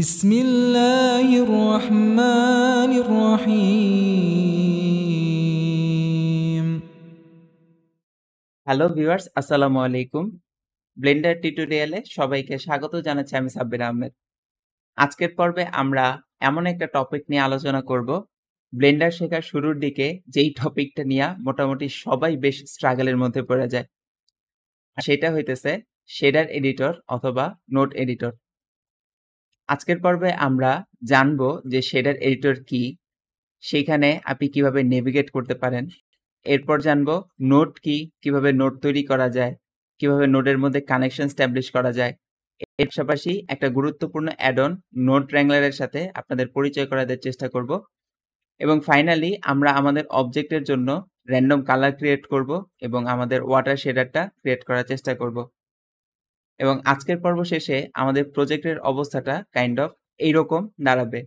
بسم الله الرحمن الرحيم hello viewers আসসালামু আলাইকুম Blender টিউটোরিয়ালে সবাইকে স্বাগত জানাচ্ছি আমি সাব্বির আহমেদ আজকের পর্বে আমরা এমন একটা টপিক নিয়ে আলোচনা করব ব্লেন্ডার শেখার শুরুর দিকে যেই টপিকটা নিয়ে মোটামুটি সবাই বেশ স্ট্রাগলের মধ্যে পড়ে যায় সেটা হইতেছে শেডার এডিটর অথবা নোট এডিটর আজকের পর্বে আমরা জানব যে শেডার এডিটর কি সেইখানে আপনি কিভাবে নেভিগেট করতে পারেন এরপর জানব নোট কি কিভাবে নোট তৈরি করা যায় কিভাবে নোটের মধ্যে কানেকশন স্ট্যাবলিশ করা যায় এর পাশাপাশি একটা গুরুত্বপূর্ণ অ্যাডন নোট র্যাংলারের সাথে আপনাদের পরিচয় করাতে চেষ্টা করব এবং ফাইনালি আমরা আমাদের অবজেক্টের জন্য র্যান্ডম কালার ক্রিয়েট করব এবং আমাদের ওয়াটার শেডারটা ক্রিয়েট করার চেষ্টা করব এবং আজকের পর্ব শেষে আমাদের প্রজেক্টের অবস্থাটা কাইন্ড অফ এইরকম দাঁড়াবে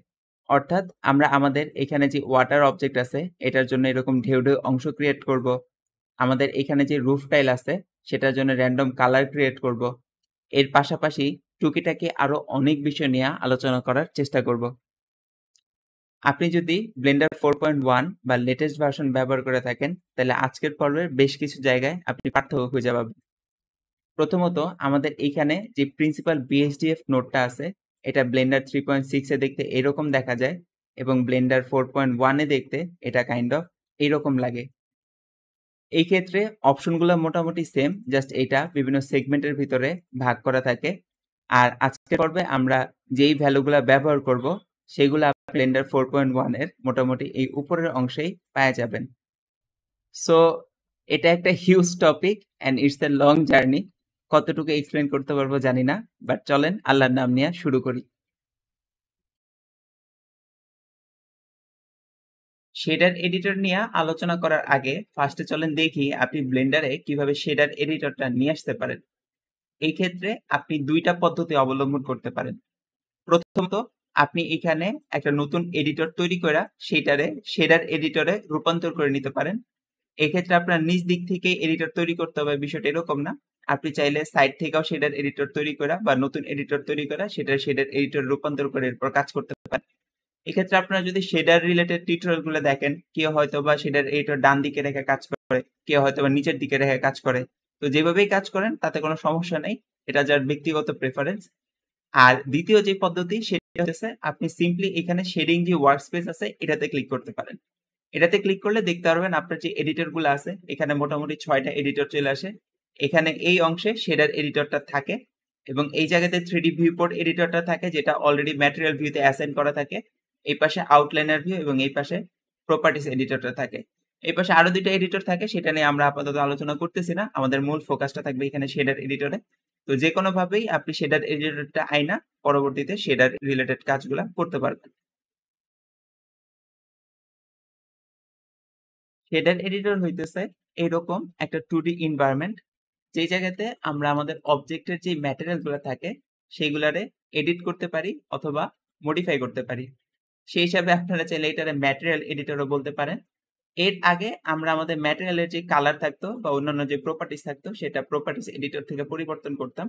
অর্থাৎ আমরা আমাদের এখানে যে ওয়াটার অবজেক্ট আছে এটার জন্য এরকম ঢেউ ঢেউ অংশ ক্রিয়েট করব। আমাদের এখানে যে রুফ টাইল আছে সেটার জন্য র্যান্ডম কালার ক্রিয়েট করব। এর পাশাপাশি টুকিটাকে আরও অনেক বিষয় নিয়ে আলোচনা করার চেষ্টা করব। আপনি যদি ব্লেন্ডার ফোর পয়েন্ট ওয়ান বা লেটেস্ট ভার্সন ব্যবহার করে থাকেন তাহলে আজকের পর্বের বেশ কিছু জায়গায় আপনি পার্থক্য খুঁজে পাবেন প্রথমত আমাদের এখানে যে প্রিন্সিপাল বিএসডিএফ নোটটা আছে এটা ব্লেন্ডার থ্রি পয়েন্ট সিক্সে দেখতে এরকম দেখা যায় এবং ব্লেন্ডার ফোর পয়েন্ট ওয়ানে দেখতে এটা কাইন্ড অফ এরকম লাগে এই ক্ষেত্রে অপশনগুলো মোটামুটি সেম জাস্ট এটা বিভিন্ন সেগমেন্টের ভিতরে ভাগ করা থাকে আর আজকে পর্বে আমরা যেই ভ্যালুগুলো ব্যবহার করব সেগুলো ব্লেন্ডার ফোর পয়েন্ট ওয়ানের মোটামুটি এই উপরের অংশেই পাওয়া যাবেন সো এটা একটা huge topic and it's a long journey কতটুকু এক্সপ্লেন করতে পারবো জানি না বাট চলেন আল্লাহর নাম নিয়ে শুরু করি শেডার এডিটর নিয়ে আলোচনা করার আগে ফার্স্টে চলেন দেখি আপনি ব্লেন্ডারে কিভাবে শেডার এডিটরটা নিয়ে আসতে পারেন এই ক্ষেত্রে আপনি দুইটা পদ্ধতি অবলম্বন করতে পারেন প্রথমত আপনি এখানে একটা নতুন এডিটর তৈরি করে সেটারে শেডার এডিটরে রূপান্তর করে নিতে পারেন এক্ষেত্রে আপনার নিজ দিক থেকে এডিটর তৈরি করতে হবে বিষয়টা এরকম না আপনি চাইলে সাইট থেকেও শেডার এডিটর তৈরি করা বা নতুন এডিটর তৈরি করা সেটার শেডার এডিটর রূপান্তর করে এরপর কাজ করতে পারেন এক্ষেত্রে আপনারা যদি শেডার রিলেটেড টিউটোরিয়াল গুলো দেখেন কেউ হয়তো বা শেডার এডিটর ডান দিকে রেখে কাজ করে কেউ হয়তো বা নিচের দিকে রেখে কাজ করে তো যেভাবেই কাজ করেন তাতে কোনো সমস্যা নেই এটা যার ব্যক্তিগত প্রেফারেন্স আর দ্বিতীয় যে পদ্ধতি সেটা হচ্ছে আপনি সিম্পলি এখানে শেডিং যে ওয়ার্ক স্পেস আছে এটাতে ক্লিক করতে পারেন এটাতে ক্লিক করলে দেখতে পারবেন আপনার যে এডিটর গুলো আছে এখানে মোটামুটি ছয়টা এডিটর চলে আসে এখানে এই অংশে শেডার এডিটরটা থাকে এবং এই জায়গাতে থ্রি ডি ভিউপোর্ট এডিটরটা থাকে যেটা অলরেডি ম্যাটেরিয়াল ভিউতে অ্যাসাইন করা থাকে এই পাশে আউটলাইনার ভিউ এবং এই পাশে প্রপার্টিস এডিটরটা থাকে এই পাশে আরো দুইটা এডিটর থাকে সেটা নিয়ে আমরা আপাতত আলোচনা করতেছি না আমাদের মূল ফোকাসটা থাকবে এখানে শেডার এডিটরে তো যে কোনোভাবেই ভাবেই আপনি শেডার এডিটরটা আইনা পরবর্তীতে শেডার রিলেটেড কাজগুলো করতে পারবেন শেডার এডিটর হইতেছে এরকম একটা টু ডি এনভায়রনমেন্ট যে জায়গাতে আমরা আমাদের অবজেক্টের যে ম্যাটেরিয়ালগুলো থাকে সেইগুলারে এডিট করতে পারি অথবা মডিফাই করতে পারি সেই হিসাবে আপনারা চাইলে এটারে ম্যাটেরিয়াল এডিটরও বলতে পারেন এর আগে আমরা আমাদের ম্যাটেরিয়ালের যে কালার থাকতো বা অন্যান্য যে প্রপার্টিস থাকতো সেটা প্রপার্টিস এডিটর থেকে পরিবর্তন করতাম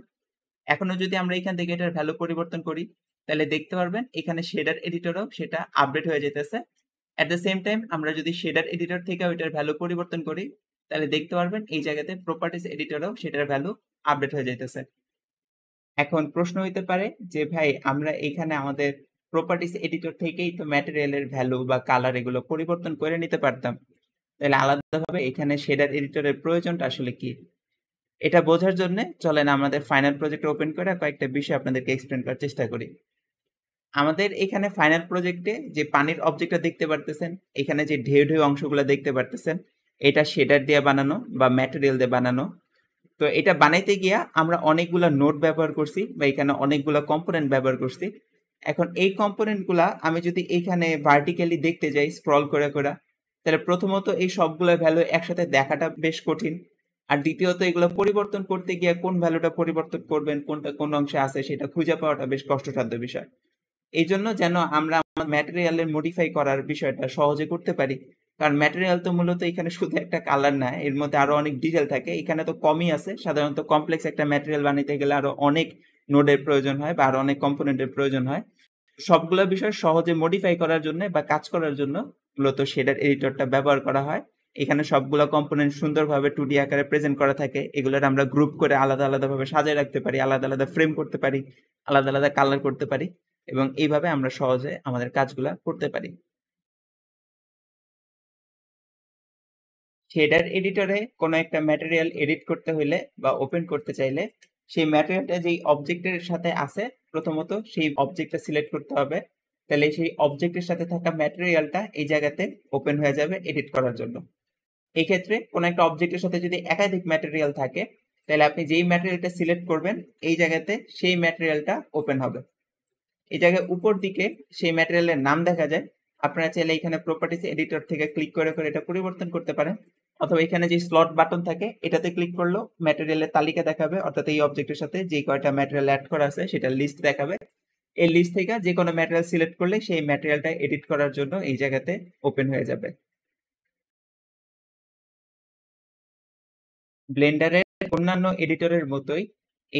এখনো যদি আমরা এখান থেকে এটার ভ্যালু পরিবর্তন করি তাহলে দেখতে পারবেন এখানে শেডার এডিটরও সেটা আপডেট হয়ে যেতেছে অ্যাট দ্য সেম টাইম আমরা যদি শেডার এডিটর থেকে ওইটার ভ্যালু পরিবর্তন করি তাহলে দেখতে পারবেন এই জায়গাতে প্রপার্টিস এডিটরও সেটার ভ্যালু আপডেট হয়ে যাইতেছে এখন প্রশ্ন হইতে পারে যে ভাই আমরা এখানে আমাদের প্রপার্টিস এডিটর থেকেই তো ম্যাটেরিয়ালের ভ্যালু বা কালার এগুলো পরিবর্তন করে নিতে পারতাম তাহলে আলাদাভাবে এখানে শেডার এডিটরের প্রয়োজনটা আসলে কি এটা বোঝার জন্য চলেন আমাদের ফাইনাল প্রজেক্ট ওপেন করে কয়েকটা বিষয় আপনাদেরকে এক্সপ্লেন করার চেষ্টা করি আমাদের এখানে ফাইনাল প্রজেক্টে যে পানির অবজেক্টটা দেখতে পারতেছেন এখানে যে ঢেউ ঢেউ অংশগুলো দেখতে পারতেছেন এটা শেডার দিয়ে বানানো বা ম্যাটেরিয়াল দিয়ে বানানো তো এটা বানাইতে গিয়া আমরা অনেকগুলা নোট ব্যবহার করছি বা এখানে অনেকগুলা কম্পোনেন্ট ব্যবহার করছি এখন এই কম্পোনেন্টগুলা আমি যদি এখানে ভার্টিক্যালি দেখতে যাই স্ক্রল করে করে তাহলে প্রথমত এই সবগুলো ভ্যালু একসাথে দেখাটা বেশ কঠিন আর দ্বিতীয়ত এগুলো পরিবর্তন করতে গিয়ে কোন ভ্যালুটা পরিবর্তন করবেন কোনটা কোন অংশে আছে সেটা খুঁজে পাওয়াটা বেশ কষ্টসাধ্য বিষয় এই জন্য যেন আমরা ম্যাটেরিয়ালের মডিফাই করার বিষয়টা সহজে করতে পারি কারণ ম্যাটেরিয়াল তো মূলত এখানে শুধু একটা কালার না এর মধ্যে আরো অনেক ডিটেল থাকে এখানে তো কমই আছে সাধারণত কমপ্লেক্স একটা ম্যাটেরিয়াল বানাইতে গেলে আরো অনেক নোডের প্রয়োজন হয় বা আরো অনেক কম্পোনেন্টের প্রয়োজন হয় সবগুলো বিষয় সহজে মডিফাই করার জন্য বা কাজ করার জন্য মূলত শেডার এডিটরটা ব্যবহার করা হয় এখানে সবগুলো কম্পোনেন্ট সুন্দরভাবে টুডি আকারে প্রেজেন্ট করা থাকে এগুলোর আমরা গ্রুপ করে আলাদা আলাদাভাবে সাজায় রাখতে পারি আলাদা আলাদা ফ্রেম করতে পারি আলাদা আলাদা কালার করতে পারি এবং এইভাবে আমরা সহজে আমাদের কাজগুলো করতে পারি শেডার এডিটরে কোনো একটা ম্যাটেরিয়াল এডিট করতে হইলে বা ওপেন করতে চাইলে সেই ম্যাটেরিয়ালটা যেই অবজেক্টের সাথে আছে প্রথমত সেই অবজেক্টটা সিলেক্ট করতে হবে তাহলে সেই অবজেক্টের সাথে থাকা ম্যাটেরিয়ালটা এই জায়গাতে ওপেন হয়ে যাবে এডিট করার জন্য এই ক্ষেত্রে কোনো একটা অবজেক্টের সাথে যদি একাধিক ম্যাটেরিয়াল থাকে তাহলে আপনি যেই ম্যাটেরিয়ালটা সিলেক্ট করবেন এই জায়গাতে সেই ম্যাটেরিয়ালটা ওপেন হবে এই জায়গায় উপর দিকে সেই ম্যাটেরিয়ালের নাম দেখা যায় আপনারা চাইলে এখানে প্রপার্টিস এডিটর থেকে ক্লিক করে করে এটা পরিবর্তন করতে পারেন অথবা এখানে যে স্লট বাটন থাকে এটাতে ক্লিক করলেও ম্যাটেরিয়ালের তালিকা দেখাবে অর্থাৎ এই অবজেক্টের সাথে যে কয়টা ম্যাটেরিয়াল অ্যাড করা আছে সেটা লিস্ট দেখাবে এই লিস্ট থেকে যে কোনো ম্যাটেরিয়াল সিলেক্ট করলে সেই ম্যাটেরিয়ালটা এডিট করার জন্য এই জায়গাতে ওপেন হয়ে যাবে ব্লেন্ডারের অন্যান্য এডিটরের মতোই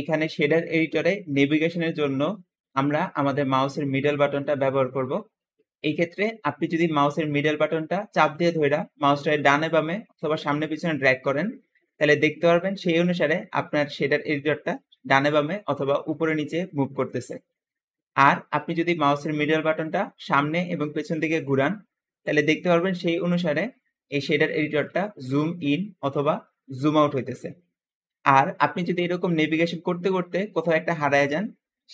এখানে শেডার এডিটরে নেভিগেশনের জন্য আমরা আমাদের মাউসের মিডল বাটনটা ব্যবহার করব এই ক্ষেত্রে আপনি যদি মাউসের মিডল বাটনটা চাপ দিয়ে ধরে মাউসটা ডানে বামে অথবা সামনে পিছনে ড্র্যাগ করেন তাহলে দেখতে পারবেন সেই অনুসারে আপনার শেডার এডিটরটা ডানে বামে অথবা উপরে নিচে মুভ করতেছে আর আপনি যদি মাউসের মিডল বাটনটা সামনে এবং পেছন দিকে ঘুরান তাহলে দেখতে পারবেন সেই অনুসারে এই শেডার এডিটরটা জুম ইন অথবা জুম আউট হইতেছে আর আপনি যদি এরকম নেভিগেশন করতে করতে কোথাও একটা হারায় যান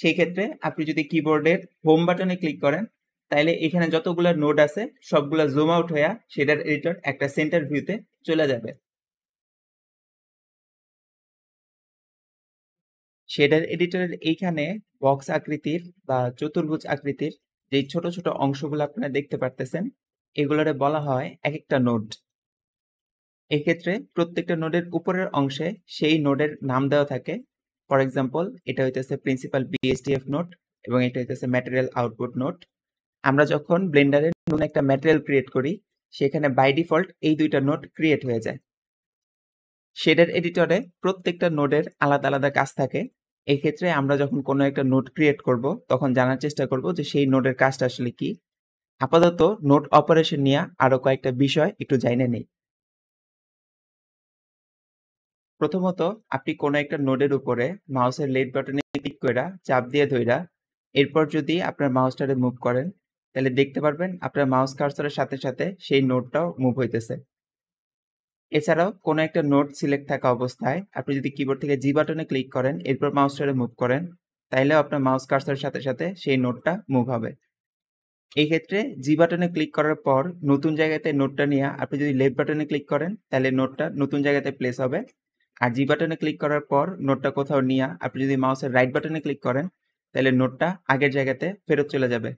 সেই ক্ষেত্রে আপনি যদি কিবোর্ডের হোম বাটনে ক্লিক করেন তাইলে এখানে যতগুলো নোড আছে সবগুলা জুম আউট হইয়া সেটার এডিটর একটা সেন্টার ভিউতে চলে যাবে শেডার এডিটরের এইখানে বক্স আকৃতির বা চতুর্ভুজ আকৃতির যে ছোট ছোট অংশগুলো আপনারা দেখতে পারতেছেন এগুলোর বলা হয় এক একটা নোড এক্ষেত্রে প্রত্যেকটা নোডের উপরের অংশে সেই নোডের নাম দেওয়া থাকে ফর এক্সাম্পল এটা হইতেছে প্রিন্সিপাল বিএসটিএফ নোট এবং এটা হইতেছে ম্যাটেরিয়াল আউটপুট নোট আমরা যখন ব্লেন্ডারে নতুন একটা ম্যাটেরিয়াল ক্রিয়েট করি সেখানে বাই ডিফল্ট এই দুইটা নোট ক্রিয়েট হয়ে যায় শেডের এডিটরে প্রত্যেকটা নোডের আলাদা আলাদা কাজ থাকে এক্ষেত্রে আমরা যখন কোনো একটা নোট ক্রিয়েট করব তখন জানার চেষ্টা করব যে সেই নোডের কাজটা আসলে কি আপাতত নোট অপারেশন নিয়ে আরও কয়েকটা বিষয় একটু জানিয়ে নেই প্রথমত আপনি কোনো একটা নোডের উপরে মাউসের লেট বাটনে ক্লিক করে চাপ দিয়ে ধইরা এরপর যদি আপনার মাউসটারে মুভ করেন তাহলে দেখতে পারবেন আপনার মাউস কার্সরের সাথে সাথে সেই নোটটাও মুভ হইতেছে এছাড়াও কোনো একটা নোট সিলেক্ট থাকা অবস্থায় আপনি যদি কিবোর্ড থেকে জি বাটনে ক্লিক করেন এরপর মাউসটারে মুভ করেন তাইলেও আপনার মাউস কার্সরের সাথে সাথে সেই নোটটা মুভ হবে এই ক্ষেত্রে জি বাটনে ক্লিক করার পর নতুন জায়গাতে নোটটা নিয়ে আপনি যদি লেফট বাটনে ক্লিক করেন তাহলে নোটটা নতুন জায়গাতে প্লেস হবে আর জি বাটনে ক্লিক করার পর নোটটা কোথাও নিয়ে আপনি যদি মাউসের রাইট বাটনে ক্লিক করেন তাহলে নোটটা আগের জায়গাতে ফেরত চলে যাবে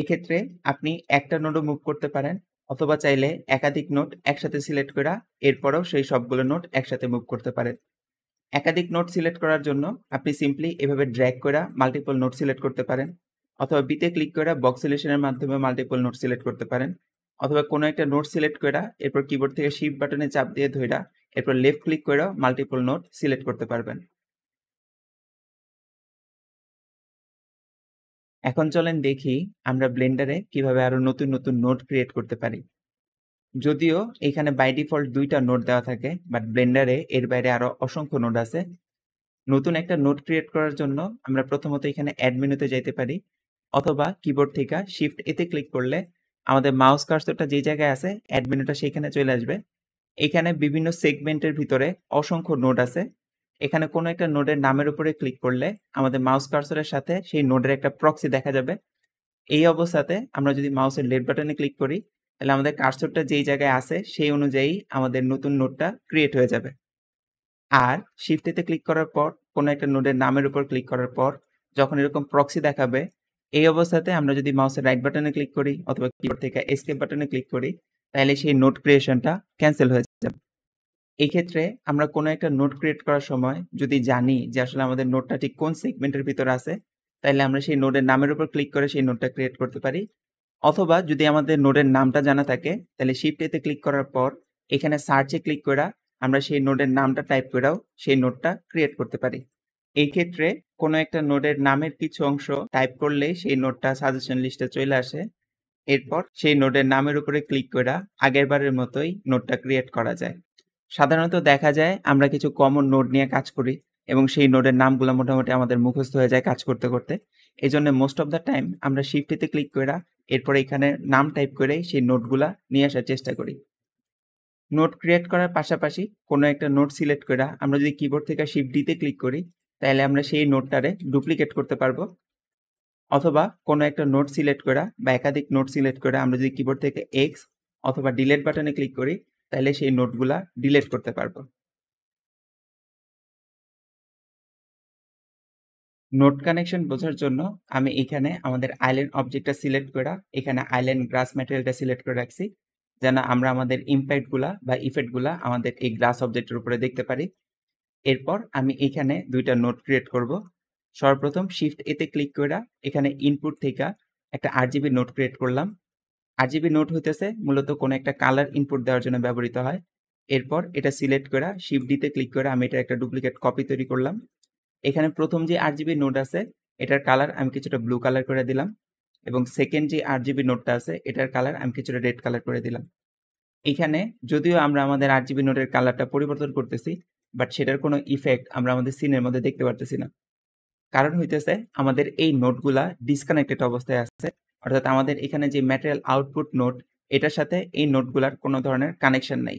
এক্ষেত্রে আপনি একটা নোটও মুভ করতে পারেন অথবা চাইলে একাধিক নোট একসাথে সিলেক্ট করা এরপরও সেই সবগুলো নোট একসাথে মুভ করতে পারেন একাধিক নোট সিলেক্ট করার জন্য আপনি সিম্পলি এভাবে ড্র্যাগ করা মাল্টিপল নোট সিলেক্ট করতে পারেন অথবা বিতে ক্লিক করে বক্স সলিউশনের মাধ্যমে মাল্টিপল নোট সিলেক্ট করতে পারেন অথবা কোনো একটা নোট সিলেক্ট করা এরপর কিবোর্ড থেকে শিফট বাটনে চাপ দিয়ে ধইরা এরপর লেফট ক্লিক করে মাল্টিপল নোট সিলেক্ট করতে পারবেন এখন চলেন দেখি আমরা ব্লেন্ডারে কিভাবে আরো নতুন নতুন নোট ক্রিয়েট করতে পারি যদিও এখানে বাই ডিফল্ট দুইটা নোট দেওয়া থাকে বাট ব্লেন্ডারে এর বাইরে আরো অসংখ্য নোট আছে নতুন একটা নোট ক্রিয়েট করার জন্য আমরা প্রথমত এখানে অ্যাডমিনুতে যাইতে পারি অথবা কিবোর্ড থেকে শিফট এতে ক্লিক করলে আমাদের মাউস কার্সটা যে জায়গায় আছে অ্যাডমিনুটা সেখানে চলে আসবে এখানে বিভিন্ন সেগমেন্টের ভিতরে অসংখ্য নোট আছে এখানে কোনো একটা নোডের নামের উপরে ক্লিক করলে আমাদের মাউস কার্সরের সাথে সেই নোডের একটা প্রক্সি দেখা যাবে এই অবস্থাতে আমরা যদি মাউসের লেফট বাটনে ক্লিক করি তাহলে আমাদের কার্সরটা যেই জায়গায় আছে সেই অনুযায়ী আমাদের নতুন নোডটা ক্রিয়েট হয়ে যাবে আর শিফটিতে ক্লিক করার পর কোনো একটা নোডের নামের উপর ক্লিক করার পর যখন এরকম প্রক্সি দেখাবে এই অবস্থাতে আমরা যদি মাউসের রাইট বাটনে ক্লিক করি অথবা কিবোর্ড থেকে এসকেপ বাটনে ক্লিক করি তাহলে সেই নোট ক্রিয়েশনটা ক্যান্সেল হয়ে যাবে এই ক্ষেত্রে আমরা কোনো একটা নোট ক্রিয়েট করার সময় যদি জানি যে আসলে আমাদের নোটটা ঠিক কোন সেগমেন্টের ভিতরে আছে তাহলে আমরা সেই নোডের নামের উপর ক্লিক করে সেই নোটটা ক্রিয়েট করতে পারি অথবা যদি আমাদের নোডের নামটা জানা থাকে তাহলে শিফট এতে ক্লিক করার পর এখানে সার্চে ক্লিক করা আমরা সেই নোডের নামটা টাইপ করেও সেই নোটটা ক্রিয়েট করতে পারি এই ক্ষেত্রে কোনো একটা নোডের নামের কিছু অংশ টাইপ করলে সেই নোটটা সাজেশন লিস্টে চলে আসে এরপর সেই নোডের নামের উপরে ক্লিক করে আগেরবারের মতোই নোটটা ক্রিয়েট করা যায় সাধারণত দেখা যায় আমরা কিছু কমন নোড নিয়ে কাজ করি এবং সেই নোডের নামগুলো মোটামুটি আমাদের মুখস্থ হয়ে যায় কাজ করতে করতে এই জন্য মোস্ট অফ দ্য টাইম আমরা শিফটিতে ক্লিক করে এরপরে এখানে নাম টাইপ করে সেই নোটগুলা নিয়ে আসার চেষ্টা করি নোট ক্রিয়েট করার পাশাপাশি কোনো একটা নোট সিলেক্ট করে আমরা যদি কিবোর্ড থেকে শিফট ডিতে ক্লিক করি তাহলে আমরা সেই নোটটারে ডুপ্লিকেট করতে পারবো অথবা কোনো একটা নোট সিলেক্ট করা বা একাধিক নোট সিলেক্ট করে আমরা যদি কিবোর্ড থেকে এক্স অথবা ডিলেট বাটনে ক্লিক করি তাহলে সেই নোটগুলা ডিলেট করতে পারবো নোট কানেকশন বোঝার জন্য আমি এখানে আমাদের আইল্যান্ড অবজেক্টটা সিলেক্ট করে এখানে আইল্যান্ড গ্রাস ম্যাটেরিয়ালটা সিলেক্ট করে রাখছি যেন আমরা আমাদের ইম্প্যাক্টগুলা বা ইফেক্টগুলা আমাদের এই গ্রাস অবজেক্টের উপরে দেখতে পারি এরপর আমি এখানে দুইটা নোট ক্রিয়েট করব সর্বপ্রথম শিফট এতে ক্লিক করে এখানে ইনপুট থেকে একটা আট জিবি নোট ক্রিয়েট করলাম আর জিবি নোট হইতেছে মূলত কোন একটা কালার ইনপুট দেওয়ার জন্য ব্যবহৃত হয় এরপর এটা সিলেক্ট করে শিফট ডিতে ক্লিক করে আমি এটা একটা ডুপ্লিকেট কপি তৈরি করলাম এখানে প্রথম যে আর জিবি নোট আছে এটার কালার আমি কিছুটা ব্লু কালার করে দিলাম এবং সেকেন্ড যে আর জিবি নোটটা আছে এটার কালার আমি কিছুটা রেড কালার করে দিলাম এখানে যদিও আমরা আমাদের আর জিবি নোটের কালারটা পরিবর্তন করতেছি বাট সেটার কোনো ইফেক্ট আমরা আমাদের সিনের মধ্যে দেখতে পারতেছি না কারণ হইতেছে আমাদের এই নোটগুলা ডিসকানেক্টেড অবস্থায় আছে অর্থাৎ আমাদের এখানে যে ম্যাটেরিয়াল আউটপুট নোট এটার সাথে এই নোটগুলার কোনো ধরনের কানেকশন নেই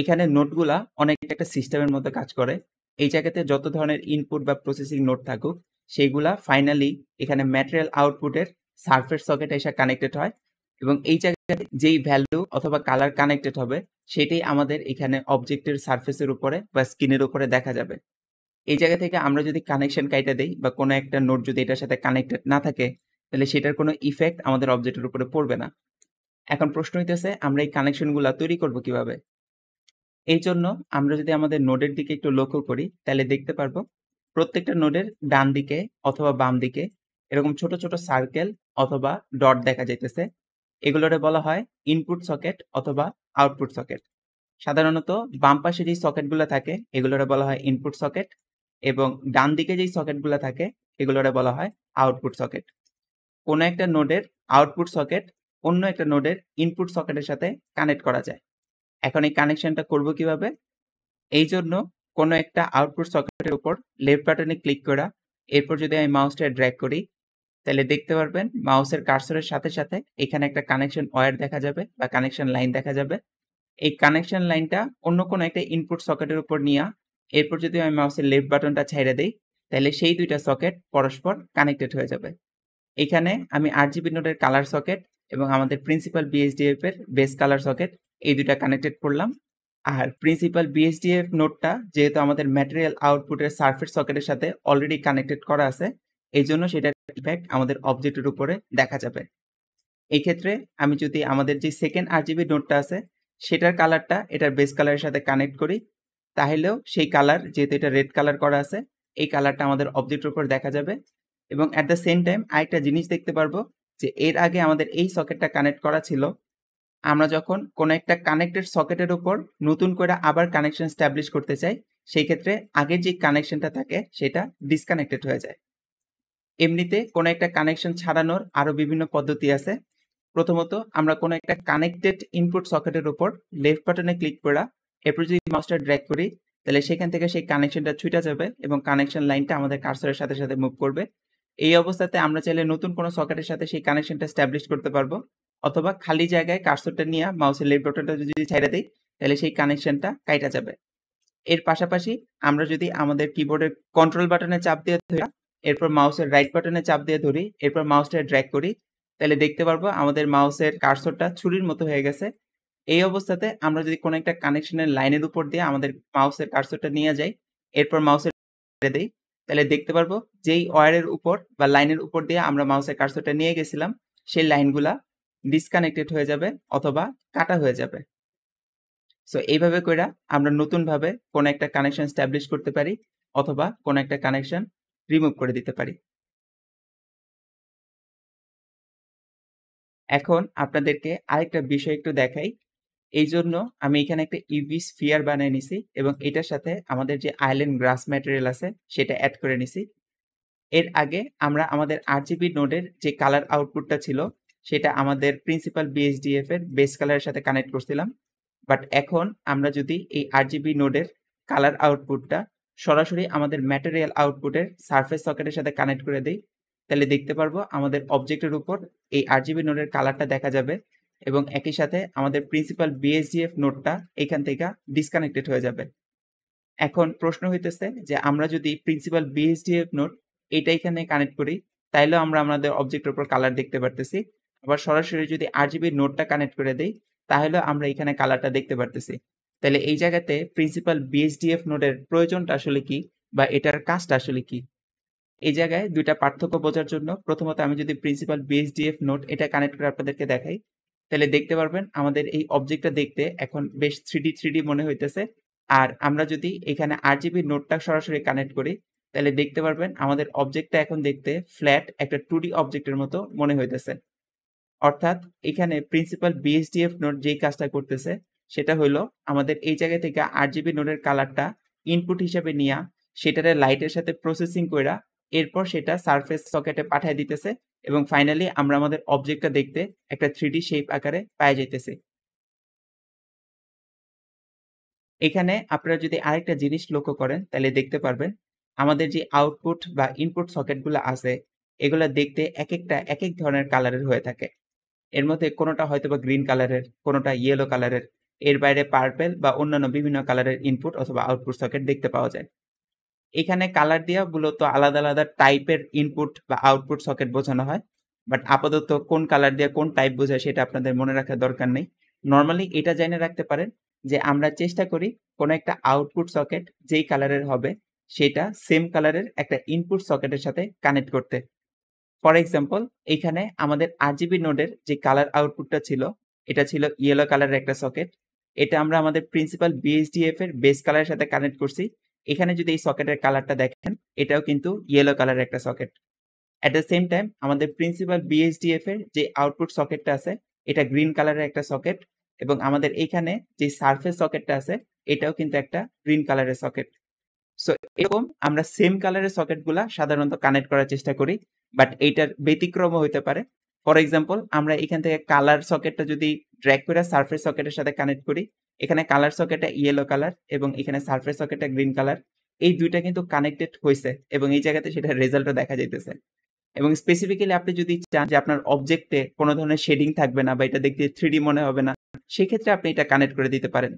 এখানে নোটগুলা অনেক একটা সিস্টেমের মধ্যে কাজ করে এই জায়গাতে যত ধরনের ইনপুট বা প্রসেসিং নোট থাকুক সেইগুলা ফাইনালি এখানে ম্যাটেরিয়াল আউটপুটের সার্ফেস সকেটে এসে কানেক্টেড হয় এবং এই জায়গাতে যেই ভ্যালু অথবা কালার কানেক্টেড হবে সেটাই আমাদের এখানে অবজেক্টের সার্ফেসের উপরে বা স্ক্রিনের উপরে দেখা যাবে এই জায়গা থেকে আমরা যদি কানেকশন কাইটা দেই বা কোনো একটা নোট যদি এটার সাথে কানেক্টেড না থাকে তাহলে সেটার কোনো ইফেক্ট আমাদের অবজেক্টের উপরে পড়বে না এখন প্রশ্ন হইতেছে আমরা এই কানেকশনগুলো তৈরি করব কিভাবে এই জন্য আমরা যদি আমাদের নোডের দিকে একটু লক্ষ্য করি তাহলে দেখতে পারবো প্রত্যেকটা নোডের ডান দিকে অথবা বাম দিকে এরকম ছোট ছোট সার্কেল অথবা ডট দেখা যাইতেছে এগুলোরে বলা হয় ইনপুট সকেট অথবা আউটপুট সকেট সাধারণত বাম পাশে যেই সকেটগুলো থাকে এগুলোরে বলা হয় ইনপুট সকেট এবং ডান দিকে যেই সকেটগুলো থাকে এগুলোরে বলা হয় আউটপুট সকেট কোনো একটা নোডের আউটপুট সকেট অন্য একটা নোডের ইনপুট সকেটের সাথে কানেক্ট করা যায় এখন এই কানেকশনটা করব কিভাবে এই জন্য কোনো একটা আউটপুট সকেটের উপর লেফট বাটনে ক্লিক করা এরপর যদি আমি মাউসটা ড্র্যাগ করি তাহলে দেখতে পারবেন মাউসের কার্সরের সাথে সাথে এখানে একটা কানেকশন ওয়্যার দেখা যাবে বা কানেকশন লাইন দেখা যাবে এই কানেকশন লাইনটা অন্য কোনো একটা ইনপুট সকেটের উপর নিয়ে এরপর যদি আমি মাউসের লেফট বাটনটা ছেড়ে দিই তাহলে সেই দুইটা সকেট পরস্পর কানেক্টেড হয়ে যাবে এখানে আমি আট জিবি নোটের কালার সকেট এবং আমাদের প্রিন্সিপাল বিএসডিএফ এর বেস কালার সকেট এই দুটা কানেক্টেড করলাম আর প্রিন্সিপাল বিএসডিএফ নোটটা যেহেতু আমাদের ম্যাটেরিয়াল আউটপুটের সার্ফেস সকেটের সাথে অলরেডি কানেক্টেড করা আছে এই জন্য সেটার ইফেক্ট আমাদের অবজেক্টের উপরে দেখা যাবে এই ক্ষেত্রে আমি যদি আমাদের যে সেকেন্ড আর জিবি নোটটা আছে সেটার কালারটা এটার বেস কালারের সাথে কানেক্ট করি তাহলেও সেই কালার যেহেতু এটা রেড কালার করা আছে এই কালারটা আমাদের অবজেক্টের উপর দেখা যাবে এবং অ্যাট দ্য সেম টাইম আরেকটা জিনিস দেখতে পারবো যে এর আগে আমাদের এই সকেটটা কানেক্ট করা ছিল আমরা যখন কোনো একটা কানেক্টেড সকেটের উপর নতুন করে আবার কানেকশন স্ট্যাবলিশ করতে চাই সেই ক্ষেত্রে আগে যে কানেকশনটা থাকে সেটা ডিসকানেক্টেড হয়ে যায় এমনিতে কোনো একটা কানেকশন ছাড়ানোর আরও বিভিন্ন পদ্ধতি আছে প্রথমত আমরা কোনো একটা কানেক্টেড ইনপুট সকেটের উপর লেফট বাটনে ক্লিক করা এরপর যদি মাস্টার ড্র্যাক করি তাহলে সেখান থেকে সেই কানেকশনটা ছুটে যাবে এবং কানেকশন লাইনটা আমাদের কার্সারের সাথে সাথে মুভ করবে এই অবস্থাতে আমরা চাইলে নতুন কোনো সকেটের সাথে সেই কানেকশনটা স্ট্যাবলিশ করতে পারবো অথবা খালি জায়গায় কার্সরটা নিয়ে মাউসের লেফট বটনটা যদি ছাইড়া দিই তাহলে সেই কানেকশনটা কাটা যাবে এর পাশাপাশি আমরা যদি আমাদের কিবোর্ডের কন্ট্রোল বাটনে চাপ দিয়ে ধরি এরপর মাউসের রাইট বাটনে চাপ দিয়ে ধরি এরপর মাউসটা ড্র্যাগ করি তাহলে দেখতে পারবো আমাদের মাউসের কার্সরটা ছুরির মতো হয়ে গেছে এই অবস্থাতে আমরা যদি কোনো একটা কানেকশনের লাইনের উপর দিয়ে আমাদের মাউসের কার্সরটা নিয়ে যাই এরপর মাউসের দিই তাহলে দেখতে পারবো যেই ওয়ারের উপর বা লাইনের উপর দিয়ে আমরা মাউসের কার্সরটা নিয়ে গেছিলাম সেই লাইনগুলা ডিসকানেক্টেড হয়ে যাবে অথবা কাটা হয়ে যাবে সো এইভাবে কইরা আমরা নতুনভাবে কোনো একটা কানেকশন স্ট্যাবলিশ করতে পারি অথবা কোনো একটা কানেকশন রিমুভ করে দিতে পারি এখন আপনাদেরকে আরেকটা বিষয় একটু দেখাই এই জন্য আমি এখানে একটা ইউভি স্ফিয়ার বানিয়ে নিছি এবং এটার সাথে আমাদের যে আইল্যান্ড গ্রাস ম্যাটেরিয়াল আছে সেটা অ্যাড করে নিছি এর আগে আমরা আমাদের আরজিবি নোডের যে কালার আউটপুটটা ছিল সেটা আমাদের প্রিন্সিপাল বিএসডিএফ এর বেস কালারের সাথে কানেক্ট করছিলাম বাট এখন আমরা যদি এই আরজিবি নোডের কালার আউটপুটটা সরাসরি আমাদের ম্যাটেরিয়াল আউটপুটের সারফেস সকেটের সাথে কানেক্ট করে দিই তাহলে দেখতে পারবো আমাদের অবজেক্টের উপর এই আরজিবি নোডের কালারটা দেখা যাবে এবং একই সাথে আমাদের প্রিন্সিপাল বিএসডিএফ নোটটা এখান থেকে ডিসকানেক্টেড হয়ে যাবে এখন প্রশ্ন হইতেছে যে আমরা যদি প্রিন্সিপাল বিএসডিএফ নোট এটা এখানে কানেক্ট করি তাইলেও আমরা আমাদের অবজেক্টের উপর কালার দেখতে পারতেছি আবার সরাসরি যদি আরজিবি নোটটা কানেক্ট করে দেই তাহলে আমরা এখানে কালারটা দেখতে পারতেছি তাহলে এই জায়গাতে প্রিন্সিপাল বিএসডিএফ নোটের প্রয়োজনটা আসলে কি বা এটার কাজটা আসলে কি এই জায়গায় দুইটা পার্থক্য বোঝার জন্য প্রথমত আমি যদি প্রিন্সিপাল বিএসডিএফ নোট এটা কানেক্ট করে আপনাদেরকে দেখাই তাহলে দেখতে পারবেন আমাদের এই অবজেক্টটা দেখতে এখন বেশ থ্রিডি থ্রিডি মনে হইতেছে আর আমরা যদি এখানে আর জিবি নোটটা সরাসরি কানেক্ট করি তাহলে দেখতে পারবেন আমাদের অবজেক্টটা এখন দেখতে ফ্ল্যাট একটা টু ডি অবজেক্টের মতো মনে হইতেছে অর্থাৎ এখানে প্রিন্সিপাল বিএসডিএফ নোট যেই কাজটা করতেছে সেটা হলো আমাদের এই জায়গা থেকে আর জিবি নোটের কালারটা ইনপুট হিসাবে নিয়ে সেটারে লাইটের সাথে প্রসেসিং করে এরপর সেটা সারফেস সকেটে পাঠিয়ে দিতেছে এবং ফাইনালি আমরা আমাদের অবজেক্টটা দেখতে একটা থ্রিডি শেপ আকারে পাওয়া যাইতেছে এখানে আপনারা যদি আরেকটা জিনিস লক্ষ্য করেন তাহলে দেখতে পারবেন আমাদের যে আউটপুট বা ইনপুট সকেটগুলো আছে এগুলো দেখতে এক একটা এক এক ধরনের কালারের হয়ে থাকে এর মধ্যে কোনোটা হয়তো বা গ্রিন কালারের কোনোটা ইয়েলো কালারের এর বাইরে পার্পেল বা অন্যান্য বিভিন্ন কালারের ইনপুট অথবা আউটপুট সকেট দেখতে পাওয়া যায় এখানে কালার দিয়া মূলত আলাদা আলাদা টাইপের ইনপুট বা আউটপুট সকেট বোঝানো হয় বাট আপাতত কোন কালার দিয়ে কোন টাইপ বোঝায় সেটা আপনাদের মনে রাখার দরকার নেই নর্মালি এটা জেনে রাখতে পারেন যে আমরা চেষ্টা করি কোন একটা আউটপুট সকেট যেই কালারের হবে সেটা সেম কালারের একটা ইনপুট সকেটের সাথে কানেক্ট করতে ফর এক্সাম্পল এখানে আমাদের আরজিবি নোডের যে কালার আউটপুটটা ছিল এটা ছিল ইয়েলো কালারের একটা সকেট এটা আমরা আমাদের প্রিন্সিপাল বিএসডিএফ এর বেস কালারের সাথে কানেক্ট করছি এখানে যদি এই সকেটের কালারটা দেখেন এটাও কিন্তু ইয়েলো কালারের একটা socket at the same time আমাদের প্রিন্সিপাল বিএসডিএফ এর যে আউটপুট সকেটটা আছে এটা গ্রিন কালারের একটা সকেট এবং আমাদের এখানে যে সারফেস সকেটটা আছে এটাও কিন্তু একটা গ্রিন কালারের সকেট সো এরকম আমরা সেম কালারের সকেটগুলা সাধারণত কানেক্ট করার চেষ্টা করি বাট এইটার ব্যতিক্রম হইতে পারে ফর এক্সাম্পল আমরা এখান থেকে কালার সকেটটা যদি ড্র্যাক করে সার্ফেস সকেটের সাথে কানেক্ট করি এখানে কালার সকেটটা ইয়েলো কালার এবং এখানে সার্ফেস সকেটটা গ্রিন কালার এই দুইটা কিন্তু কানেক্টেড হয়েছে এবং এই জায়গাতে সেটার রেজাল্টটা দেখা যাইতেছে এবং স্পেসিফিক্যালি আপনি যদি চান যে আপনার অবজেক্টে কোনো ধরনের শেডিং থাকবে না বা এটা দেখতে থ্রি মনে হবে না সেক্ষেত্রে আপনি এটা কানেক্ট করে দিতে পারেন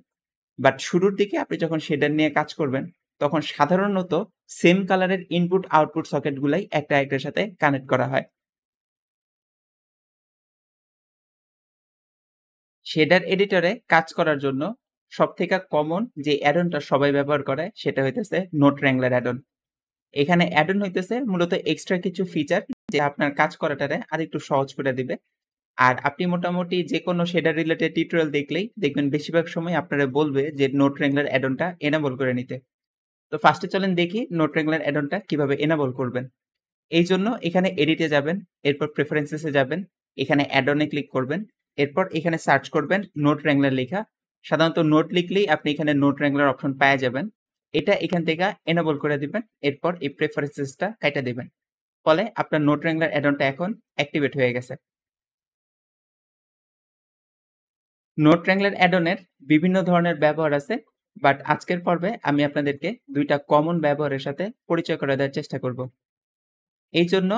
বাট শুরুর দিকে আপনি যখন শেডার নিয়ে কাজ করবেন তখন সাধারণত সেম কালারের ইনপুট আউটপুট সকেটগুলাই একটা একটার সাথে কানেক্ট করা হয় শেডার এডিটরে কাজ করার জন্য সবথেকে কমন যে অ্যাডনটা সবাই ব্যবহার করে সেটা হইতেছে নোট র্যাংলার অ্যাডন এখানে অ্যাডন হইতেছে মূলত এক্সট্রা কিছু ফিচার যে আপনার কাজ করাটারে আর একটু সহজ করে দিবে আর আপনি মোটামুটি যে কোনো শেডার রিলেটেড টিউটোরিয়াল দেখলেই দেখবেন বেশিরভাগ সময় আপনারা বলবে যে নোট র্যাংলার অ্যাডনটা এনাবল করে নিতে তো ফার্স্টে চলেন দেখি নোট র্যাংলার অ্যাডনটা কিভাবে এনাবল করবেন এই জন্য এখানে এডিটে যাবেন এরপর প্রেফারেন্সেসে যাবেন এখানে অ্যাডনে ক্লিক করবেন এরপর এখানে সার্চ করবেন নোট র্যাংলার লেখা সাধারণত নোট লিখলেই আপনি এখানে নোট র্যাংলার অপশন পাওয়া যাবেন এটা এখান থেকে এনাবল করে দিবেন এরপর এই প্রেফারেন্সেসটা কেটে দিবেন ফলে আপনার নোট র্যাংলার অ্যাডনটা এখন অ্যাক্টিভেট হয়ে গেছে নোট র্যাংলার অ্যাডনের বিভিন্ন ধরনের ব্যবহার আছে বাট আজকের পর্বে আমি আপনাদেরকে দুইটা কমন ব্যবহারের সাথে পরিচয় করে দেওয়ার চেষ্টা করব এই জন্য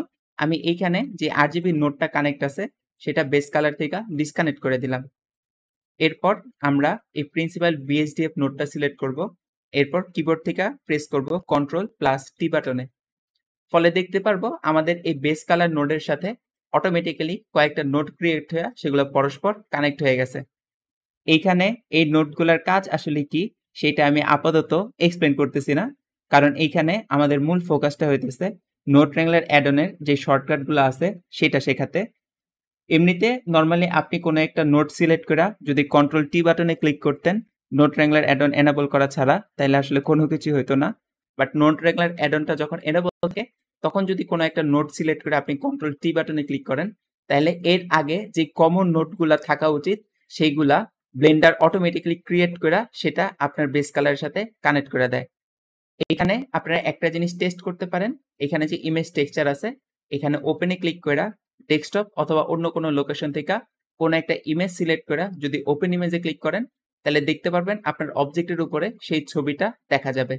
আমি এইখানে যে আরজিবি নোটটা কানেক্ট আছে সেটা বেস কালার থেকে ডিসকানেক্ট করে দিলাম এরপর আমরা এই প্রিন্সিপাল বিএসডিএফ নোটটা সিলেক্ট করব এরপর কিবোর্ড থেকে প্রেস করব কন্ট্রোল প্লাস টি বাটনে ফলে দেখতে পারবো আমাদের এই বেস কালার নোটের সাথে অটোমেটিক্যালি কয়েকটা নোট ক্রিয়েট হয়ে সেগুলো পরস্পর কানেক্ট হয়ে গেছে এইখানে এই নোটগুলোর কাজ আসলে কি সেটা আমি আপাতত এক্সপ্লেন করতেছি না কারণ এইখানে আমাদের মূল ফোকাসটা হইতেছে নোট র্যাঙ্গলার অ্যাডনের যে শর্টকাটগুলো আছে সেটা শেখাতে এমনিতে নর্মালি আপনি কোনো একটা নোট সিলেক্ট করা যদি কন্ট্রোল টি বাটনে ক্লিক করতেন নোট র্যাঙ্গলার অ্যাডন এনাবল করা ছাড়া তাহলে আসলে কোনো কিছু হতো না বাট নোট র্যাঙ্গলার অ্যাডনটা যখন এনাবল থাকে তখন যদি কোনো একটা নোট সিলেক্ট করে আপনি কন্ট্রোল টি বাটনে ক্লিক করেন তাহলে এর আগে যে কমন নোটগুলা থাকা উচিত সেইগুলা ব্লেন্ডার অটোমেটিকলি ক্রিয়েট করা সেটা আপনার বেস কালারের সাথে কানেক্ট করে দেয় এখানে আপনারা একটা জিনিস টেস্ট করতে পারেন এখানে যে ইমেজ টেক্সচার আছে এখানে ওপেনে ক্লিক করে ডেস্কটপ অথবা অন্য কোনো লোকেশন থেকে কোনো একটা ইমেজ সিলেক্ট করে যদি ওপেন ইমেজে ক্লিক করেন তাহলে দেখতে পারবেন আপনার অবজেক্টের উপরে সেই ছবিটা দেখা যাবে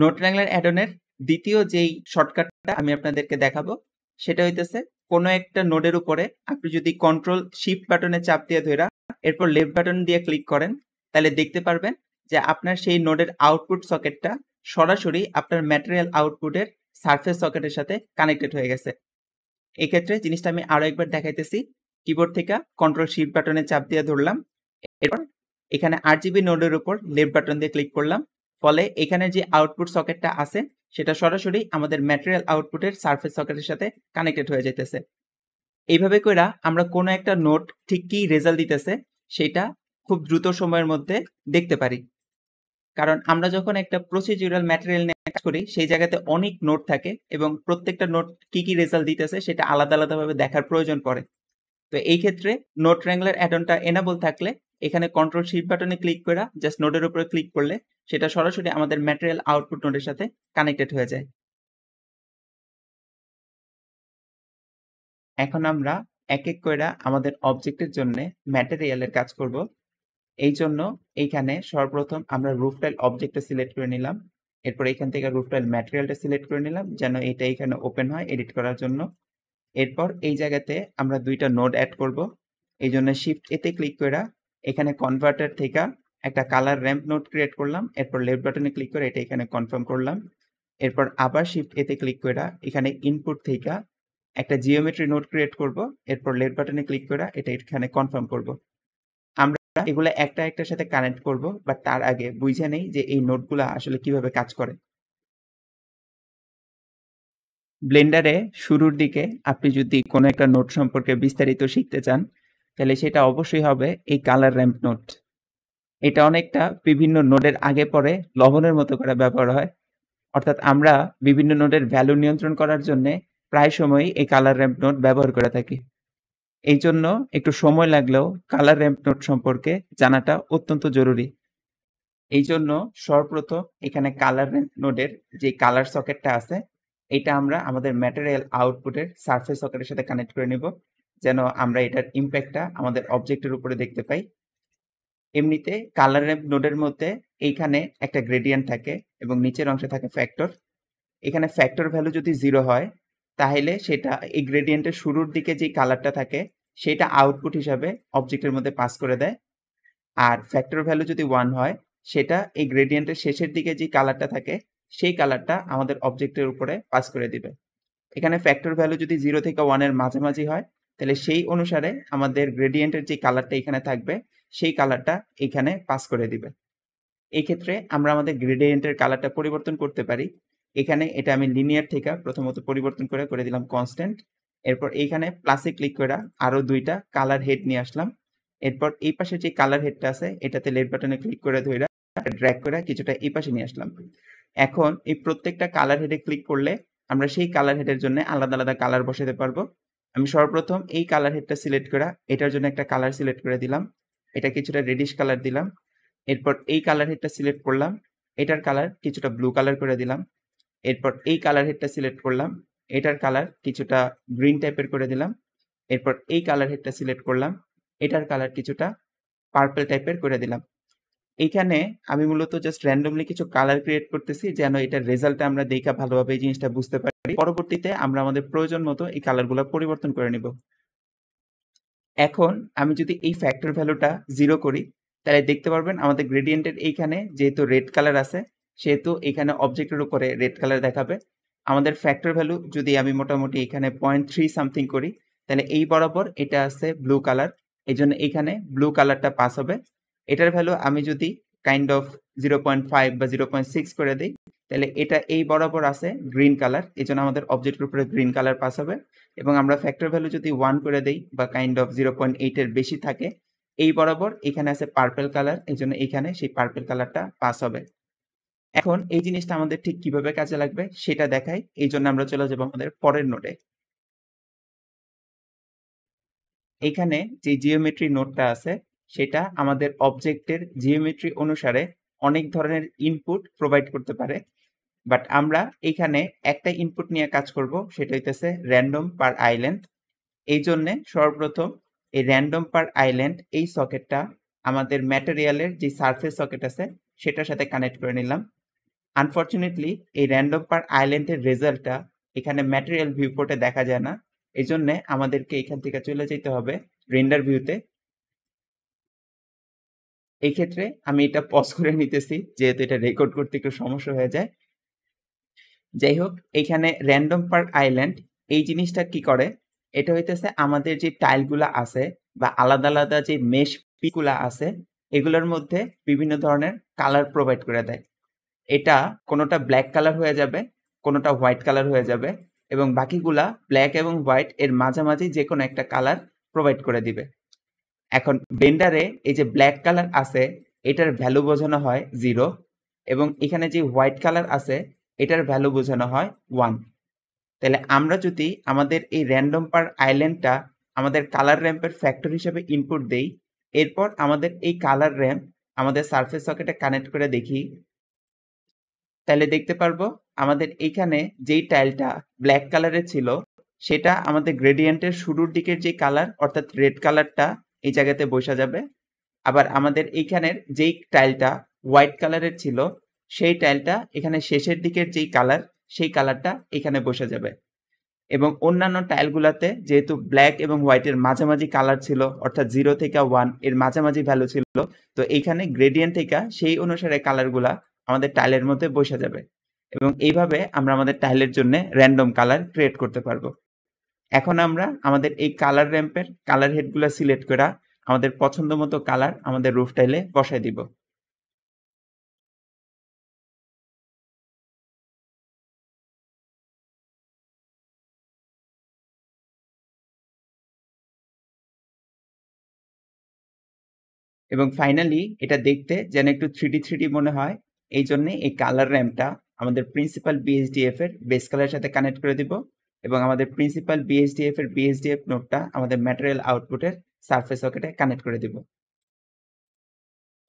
নোট র্যাংলার অ্যাডনের দ্বিতীয় যেই শর্টকাটটা আমি আপনাদেরকে দেখাবো সেটা হইতেছে কোনো একটা নোডের উপরে আপনি যদি কন্ট্রোল শিফট বাটনে চাপ দিয়ে ধরা এরপর লেফট বাটন দিয়ে ক্লিক করেন তাহলে দেখতে পারবেন যে আপনার সেই নোডের আউটপুট সকেটটা সরাসরি আপনার ম্যাটেরিয়াল আউটপুটের সার্ফেস সকেটের সাথে কানেক্টেড হয়ে গেছে এক্ষেত্রে জিনিসটা আমি আরও একবার দেখাইতেছি কিবোর্ড থেকে কন্ট্রোল শিফট বাটনে চাপ দিয়ে ধরলাম এরপর এখানে আর জিবি নোডের উপর লেফট বাটন দিয়ে ক্লিক করলাম ফলে এখানে যে আউটপুট সকেটটা আছে সেটা সরাসরি আমাদের ম্যাটেরিয়াল আউটপুটের সার্ফেস সকেটের সাথে কানেক্টেড হয়ে যাইতেছে এইভাবে কইরা আমরা কোনো একটা নোট ঠিক কি রেজাল্ট দিতেছে সেটা খুব দ্রুত সময়ের মধ্যে দেখতে পারি কারণ আমরা যখন একটা প্রসিজিউরাল ম্যাটেরিয়াল করি সেই জায়গাতে অনেক নোট থাকে এবং প্রত্যেকটা নোট কি কি রেজাল্ট দিতেছে সেটা আলাদা আলাদাভাবে দেখার প্রয়োজন পড়ে তো এই ক্ষেত্রে নোট র্যাঙ্গলার অ্যাডনটা এনাবল থাকলে এখানে কন্ট্রোল শিফট বাটনে ক্লিক করে জাস্ট নোটের উপরে ক্লিক করলে সেটা সরাসরি আমাদের ম্যাটেরিয়াল আউটপুট নোটের সাথে কানেক্টেড হয়ে যায় এখন আমরা এক এক করে আমাদের অবজেক্টের জন্য ম্যাটেরিয়ালের কাজ করব এই জন্য এইখানে সর্বপ্রথম আমরা রুফটাইল অবজেক্টটা সিলেক্ট করে নিলাম এরপর এখান থেকে রুট ফাইল ম্যাটেরিয়ালটা সিলেক্ট করে নিলাম যেন এটা এখানে ওপেন হয় এডিট করার জন্য এরপর এই জায়গাতে আমরা দুইটা নোড অ্যাড করব এই জন্য শিফট এতে ক্লিক করে এখানে কনভার্টার থেকে একটা কালার র্যাম্প নোট ক্রিয়েট করলাম এরপর লেফট বাটনে ক্লিক করে এটা এখানে কনফার্ম করলাম এরপর আবার শিফট এতে ক্লিক করে এখানে ইনপুট থেকে একটা জিওমেট্রি নোট ক্রিয়েট করব এরপর লেফট বাটনে ক্লিক করে এটা এখানে কনফার্ম করব এগুলো একটা একটার সাথে কানেক্ট করব বাট তার আগে বুঝে নেই যে এই নোটগুলো আসলে কিভাবে কাজ করে ব্লেন্ডারে শুরুর দিকে আপনি যদি কোনো একটা নোট সম্পর্কে বিস্তারিত শিখতে চান তাহলে সেটা অবশ্যই হবে এই কালার র্যাম্প নোট এটা অনেকটা বিভিন্ন নোডের আগে পরে লবণের মতো করে ব্যবহার হয় অর্থাৎ আমরা বিভিন্ন নোডের ভ্যালু নিয়ন্ত্রণ করার জন্যে প্রায় সময়ই এই কালার র্যাম্প নোট ব্যবহার করে থাকি এই জন্য একটু সময় লাগলেও কালার র্যাম্প নোট সম্পর্কে জানাটা অত্যন্ত জরুরি এই জন্য সর্বপ্রথম এখানে কালার র্যাম্প নোডের যে কালার সকেটটা আছে এটা আমরা আমাদের ম্যাটেরিয়াল আউটপুটের সারফেস সকেটের সাথে কানেক্ট করে নিব যেন আমরা এটার ইম্প্যাক্টটা আমাদের অবজেক্টের উপরে দেখতে পাই এমনিতে কালার র্যাম্প নোডের মধ্যে এইখানে একটা গ্রেডিয়েন্ট থাকে এবং নিচের অংশে থাকে ফ্যাক্টর এখানে ফ্যাক্টর ভ্যালু যদি জিরো হয় তাহলে সেটা এই গ্রেডিয়েন্টের শুরুর দিকে যে কালারটা থাকে সেটা আউটপুট হিসাবে অবজেক্টের মধ্যে পাস করে দেয় আর ফ্যাক্টর ভ্যালু যদি ওয়ান হয় সেটা এই গ্রেডিয়েন্টের শেষের দিকে যে কালারটা থাকে সেই কালারটা আমাদের অবজেক্টের উপরে পাস করে দিবে এখানে ফ্যাক্টর ভ্যালু যদি জিরো থেকে ওয়ানের মাঝামাঝি হয় তাহলে সেই অনুসারে আমাদের গ্রেডিয়েন্টের যে কালারটা এখানে থাকবে সেই কালারটা এখানে পাস করে দিবে এই ক্ষেত্রে আমরা আমাদের গ্রেডিয়েন্টের কালারটা পরিবর্তন করতে পারি এখানে এটা আমি লিনিয়ার থেকে প্রথমত পরিবর্তন করে করে দিলাম কনস্ট্যান্ট এরপর এইখানে প্লাসে ক্লিক করে আরো দুইটা কালার হেড নিয়ে আসলাম এরপর এই পাশে যে কালার হেডটা আছে এটাতে লেট বাটনে ক্লিক করে ধইরা ড্র্যাক করে কিছুটা এই পাশে নিয়ে আসলাম এখন এই প্রত্যেকটা কালার হেডে ক্লিক করলে আমরা সেই কালার হেডের জন্য আলাদা আলাদা কালার বসাতে পারবো আমি সর্বপ্রথম এই কালার হেডটা সিলেক্ট করা এটার জন্য একটা কালার সিলেক্ট করে দিলাম এটা কিছুটা রেডিশ কালার দিলাম এরপর এই কালার হেডটা সিলেক্ট করলাম এটার কালার কিছুটা ব্লু কালার করে দিলাম এরপর এই কালার হেডটা সিলেক্ট করলাম এটার কালার কিছুটা গ্রিন টাইপের করে দিলাম এরপর এই কালার হেডটা সিলেক্ট করলাম এটার কালার কিছুটা পার্পল টাইপের করে দিলাম এইখানে আমি মূলত জাস্ট র্যান্ডমলি কিছু কালার ক্রিয়েট করতেছি যেন এটার রেজাল্টটা আমরা দেখা ভালোভাবে এই জিনিসটা বুঝতে পারি পরবর্তীতে আমরা আমাদের প্রয়োজন মতো এই কালারগুলো পরিবর্তন করে নিব এখন আমি যদি এই ফ্যাক্টর ভ্যালুটা জিরো করি তাহলে দেখতে পারবেন আমাদের গ্রেডিয়েন্টের এইখানে যেহেতু রেড কালার আছে সেহেতু এখানে অবজেক্টের উপরে রেড কালার দেখাবে আমাদের ফ্যাক্টর ভ্যালু যদি আমি মোটামুটি এখানে পয়েন্ট থ্রি সামথিং করি তাহলে এই বরাবর এটা আছে ব্লু কালার এই জন্য এখানে ব্লু কালারটা পাস হবে এটার ভ্যালু আমি যদি kind of zero point five বা জিরো পয়েন্ট সিক্স করে দিই তাহলে এটা এই বরাবর আছে গ্রিন কালার এই জন্য আমাদের অবজেক্টের উপরে গ্রিন কালার পাস হবে এবং আমরা ফ্যাক্টর ভ্যালু যদি ওয়ান করে দিই বা কাইন্ড অফ জিরো পয়েন্ট এইটের বেশি থাকে এই বরাবর এখানে আছে পার্পেল কালার এই জন্য এখানে সেই পার্পেল কালারটা পাস হবে এখন এই জিনিসটা আমাদের ঠিক কিভাবে কাজে লাগবে সেটা দেখাই এই জন্য আমরা চলে যাব আমাদের পরের নোটে এখানে যে জিওমেট্রি নোটটা আছে সেটা আমাদের অবজেক্টের জিওমেট্রি অনুসারে অনেক ধরনের ইনপুট প্রোভাইড করতে পারে বাট আমরা এখানে একটা ইনপুট নিয়ে কাজ করব সেটা হইতেছে র্যান্ডম পার আইল্যান্ড এই জন্যে সর্বপ্রথম এই র্যান্ডম পার আইল্যান্ড এই সকেটটা আমাদের ম্যাটেরিয়ালের যে সার্ফেস সকেট আছে সেটার সাথে কানেক্ট করে নিলাম আনফর্চুনেটলি এই র্যান্ডম পার আইল্যান্ডের রেজাল্টটা এখানে ম্যাটেরিয়াল ভিউপোর্টে দেখা যায় না এই জন্যে আমাদেরকে এখান থেকে চলে যেতে হবে রেন্ডার ভিউতে এই ক্ষেত্রে আমি এটা পজ করে নিতেছি যেহেতু এটা রেকর্ড করতে একটু সমস্যা হয়ে যায় যাই হোক এখানে র্যান্ডম পার্ক আইল্যান্ড এই জিনিসটা কি করে এটা হইতেছে আমাদের যে টাইলগুলা আছে বা আলাদা আলাদা যে মেশ পিকুলা আছে এগুলোর মধ্যে বিভিন্ন ধরনের কালার প্রোভাইড করে দেয় এটা কোনোটা ব্ল্যাক কালার হয়ে যাবে কোনোটা হোয়াইট কালার হয়ে যাবে এবং বাকিগুলা ব্ল্যাক এবং হোয়াইট এর মাঝামাঝি যে কোনো একটা কালার প্রোভাইড করে দিবে এখন বেন্ডারে এই যে ব্ল্যাক কালার আছে এটার ভ্যালু বোঝানো হয় জিরো এবং এখানে যে হোয়াইট কালার আছে এটার ভ্যালু বোঝানো হয় ওয়ান তাহলে আমরা যদি আমাদের এই র্যান্ডম পার আইল্যান্ডটা আমাদের কালার র্যাম্পের ফ্যাক্টর হিসেবে ইনপুট দেই এরপর আমাদের এই কালার র্যাম্প আমাদের সার্ফেস সকেটে কানেক্ট করে দেখি তাহলে দেখতে পারবো আমাদের এখানে যেই টাইলটা ব্ল্যাক কালারের ছিল সেটা আমাদের গ্রেডিয়েন্টের শুরুর দিকের যে কালার অর্থাৎ রেড কালারটা এই জায়গাতে বসা যাবে আবার আমাদের এইখানের যেই টাইলটা হোয়াইট কালারের ছিল সেই টাইলটা এখানে শেষের দিকের যেই কালার সেই কালারটা এখানে বসে যাবে এবং অন্যান্য টাইলগুলোতে যেহেতু ব্ল্যাক এবং হোয়াইটের মাঝামাঝি কালার ছিল অর্থাৎ জিরো থেকে ওয়ান এর মাঝামাঝি ভ্যালু ছিল তো এইখানে গ্রেডিয়েন্ট থেকে সেই অনুসারে কালারগুলা আমাদের টাইলের মধ্যে বসে যাবে এবং এইভাবে আমরা আমাদের টাইলের জন্য র্যান্ডম কালার ক্রিয়েট করতে পারবো এখন আমরা আমাদের এই কালার র্যাম্পের কালার হেডগুলো সিলেক্ট করে আমাদের পছন্দ মতো কালার আমাদের রুফ টাইলে বসাই দিব এবং ফাইনালি এটা দেখতে যেন একটু থ্রিডি থ্রিডি মনে হয় এই জন্যে এই কালার র্যামটা আমাদের প্রিন্সিপাল বিএসডিএফ এর বেস কালারের সাথে কানেক্ট করে দিব এবং আমাদের প্রিন্সিপাল বিএসডিএফ এর বিএসডিএফ নোটটা আমাদের ম্যাটেরিয়াল আউটপুটের সারফেস সকেটে কানেক্ট করে দিব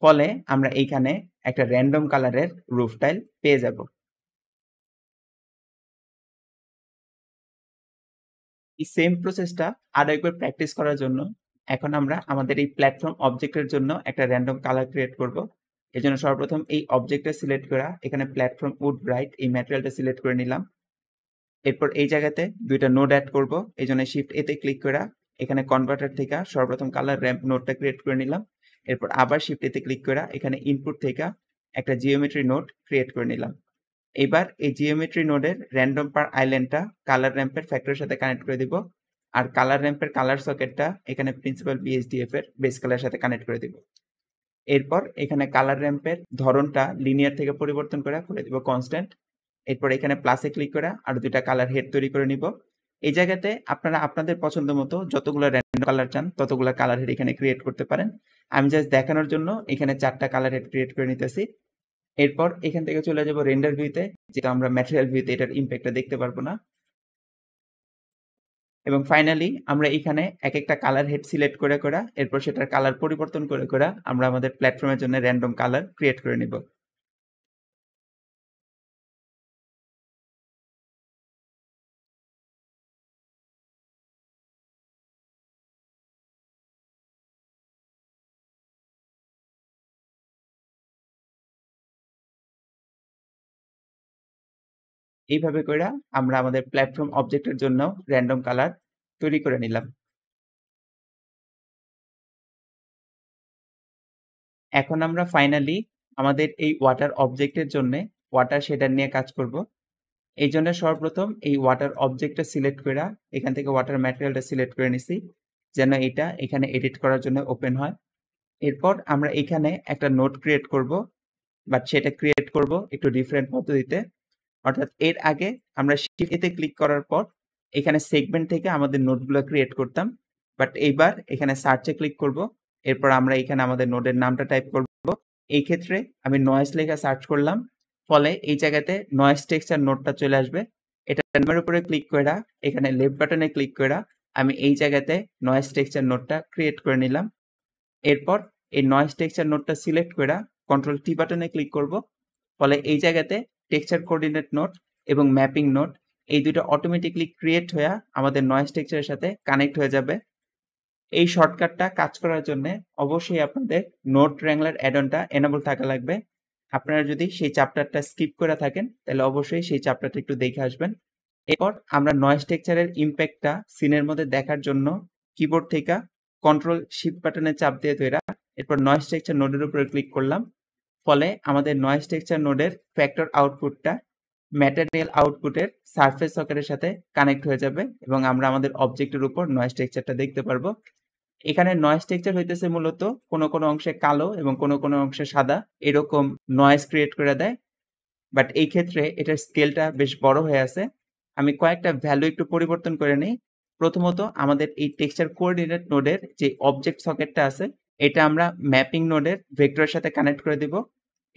ফলে আমরা এইখানে একটা র্যান্ডম কালারের রুফ টাইল পেয়ে যাব এই সেম প্রসেসটা আরো একবার প্র্যাকটিস করার জন্য এখন আমরা আমাদের এই প্ল্যাটফর্ম অবজেক্টের জন্য একটা র্যান্ডম কালার ক্রিয়েট করব এই জন্য সর্বপ্রথম এই অবজেক্টটা সিলেক্ট করা এখানে প্ল্যাটফর্ম উড ব্রাইট এই ম্যাটেরিয়ালটা সিলেক্ট করে নিলাম এরপর এই জায়গাতে দুইটা নোড অ্যাড করব এই জন্য শিফট এতে ক্লিক করা এখানে কনভার্টার থেকে সর্বপ্রথম কালার র্যাম্প নোটটা ক্রিয়েট করে নিলাম এরপর আবার শিফট এতে ক্লিক করা এখানে ইনপুট থেকে একটা জিওমেট্রি নোট ক্রিয়েট করে নিলাম এবার এই জিওমেট্রি নোডের র্যান্ডম পার আইল্যান্ডটা কালার র্যাম্পের ফ্যাক্টরের সাথে কানেক্ট করে দিব আর কালার র্যাম্পের কালার সকেটটা এখানে প্রিন্সিপাল বিএসডিএফ এর বেস কালার সাথে কানেক্ট করে দিব এরপর এখানে কালার র্যাম্পের ধরনটা লিনিয়ার থেকে পরিবর্তন করে করে দিব কনস্ট্যান্ট এরপর এখানে প্লাসে ক্লিক করে আর দুটা কালার হেড তৈরি করে নিব এই জায়গাতে আপনারা আপনাদের পছন্দ মতো যতগুলো র্যান্ডম কালার চান ততগুলো কালার হেড এখানে ক্রিয়েট করতে পারেন আমি জাস্ট দেখানোর জন্য এখানে চারটা কালার হেড ক্রিয়েট করে নিতেছি এরপর এখান থেকে চলে যাব রেন্ডার ভিউতে যেটা আমরা ম্যাটেরিয়াল ভিউতে এটার ইম্প্যাক্টটা দেখতে পারবো না এবং ফাইনালি আমরা এখানে এক একটা কালার হেড সিলেক্ট করে করা এরপর সেটার কালার পরিবর্তন করে করা আমরা আমাদের প্ল্যাটফর্মের জন্য র্যান্ডম কালার ক্রিয়েট করে নিব এইভাবে করে আমরা আমাদের প্ল্যাটফর্ম অবজেক্টের জন্য র্যান্ডম কালার তৈরি করে নিলাম এখন আমরা ফাইনালি আমাদের এই ওয়াটার অবজেক্টের জন্য ওয়াটার শেডার নিয়ে কাজ করব এই জন্য সর্বপ্রথম এই ওয়াটার অবজেক্টটা সিলেক্ট করে এখান থেকে ওয়াটার ম্যাটেরিয়ালটা সিলেক্ট করে নিছি যেন এটা এখানে এডিট করার জন্য ওপেন হয় এরপর আমরা এখানে একটা নোট ক্রিয়েট করব বাট সেটা ক্রিয়েট করব একটু ডিফারেন্ট পদ্ধতিতে অর্থাৎ এর আগে আমরা শিফট এতে ক্লিক করার পর এখানে সেগমেন্ট থেকে আমাদের নোটগুলো ক্রিয়েট করতাম বাট এইবার এখানে সার্চে ক্লিক করব এরপর আমরা এখানে আমাদের নোটের নামটা টাইপ করব এই ক্ষেত্রে আমি নয়েস লেখা সার্চ করলাম ফলে এই জায়গাতে নয়েস টেক্সচার নোটটা চলে আসবে এটা নামের উপরে ক্লিক করে এখানে লেফট বাটনে ক্লিক করে আমি এই জায়গাতে নয়েস টেক্সচার নোটটা ক্রিয়েট করে নিলাম এরপর এই নয়েস টেক্সচার নোটটা সিলেক্ট করে কন্ট্রোল টি বাটনে ক্লিক করব ফলে এই জায়গাতে টেক্সচার কোঅর্ডিনেট নোট এবং ম্যাপিং নোট এই দুটো অটোমেটিকলি ক্রিয়েট হয়ে আমাদের নয়েস টেক্সচারের সাথে কানেক্ট হয়ে যাবে এই শর্টকাটটা কাজ করার জন্য অবশ্যই আপনাদের নোট র্যাংলার অ্যাডনটা এনেবল থাকা লাগবে আপনারা যদি সেই চ্যাপ্টারটা স্কিপ করে থাকেন তাহলে অবশ্যই সেই চ্যাপ্টারটা একটু দেখে আসবেন এরপর আমরা নয়েস টেক্সচারের ইম্প্যাক্টটা সিনের মধ্যে দেখার জন্য কিবোর্ড থেকে কন্ট্রোল শিফট বাটনে চাপ দিয়ে ধরা এরপর নয়েস টেক্সচার নোডের উপরে ক্লিক করলাম ফলে আমাদের নয়েজ টেক্সচার নোডের ফ্যাক্টর আউটপুটটা ম্যাটেরিয়াল আউটপুটের সারফেস সকেটের সাথে কানেক্ট হয়ে যাবে এবং আমরা আমাদের অবজেক্টের উপর নয়েস টেক্সচারটা দেখতে পারবো এখানে নয়েজ টেক্সচার হইতেছে মূলত কোনো কোনো অংশে কালো এবং কোনো কোনো অংশে সাদা এরকম নয়েস ক্রিয়েট করে দেয় বাট এই ক্ষেত্রে এটার স্কেলটা বেশ বড় হয়ে আছে আমি কয়েকটা ভ্যালু একটু পরিবর্তন করে নিই প্রথমত আমাদের এই টেক্সচার কোঅর্ডিনেট নোডের যে অবজেক্ট সকেটটা আছে এটা আমরা ম্যাপিং নোডের ভেক্টরের সাথে কানেক্ট করে দিব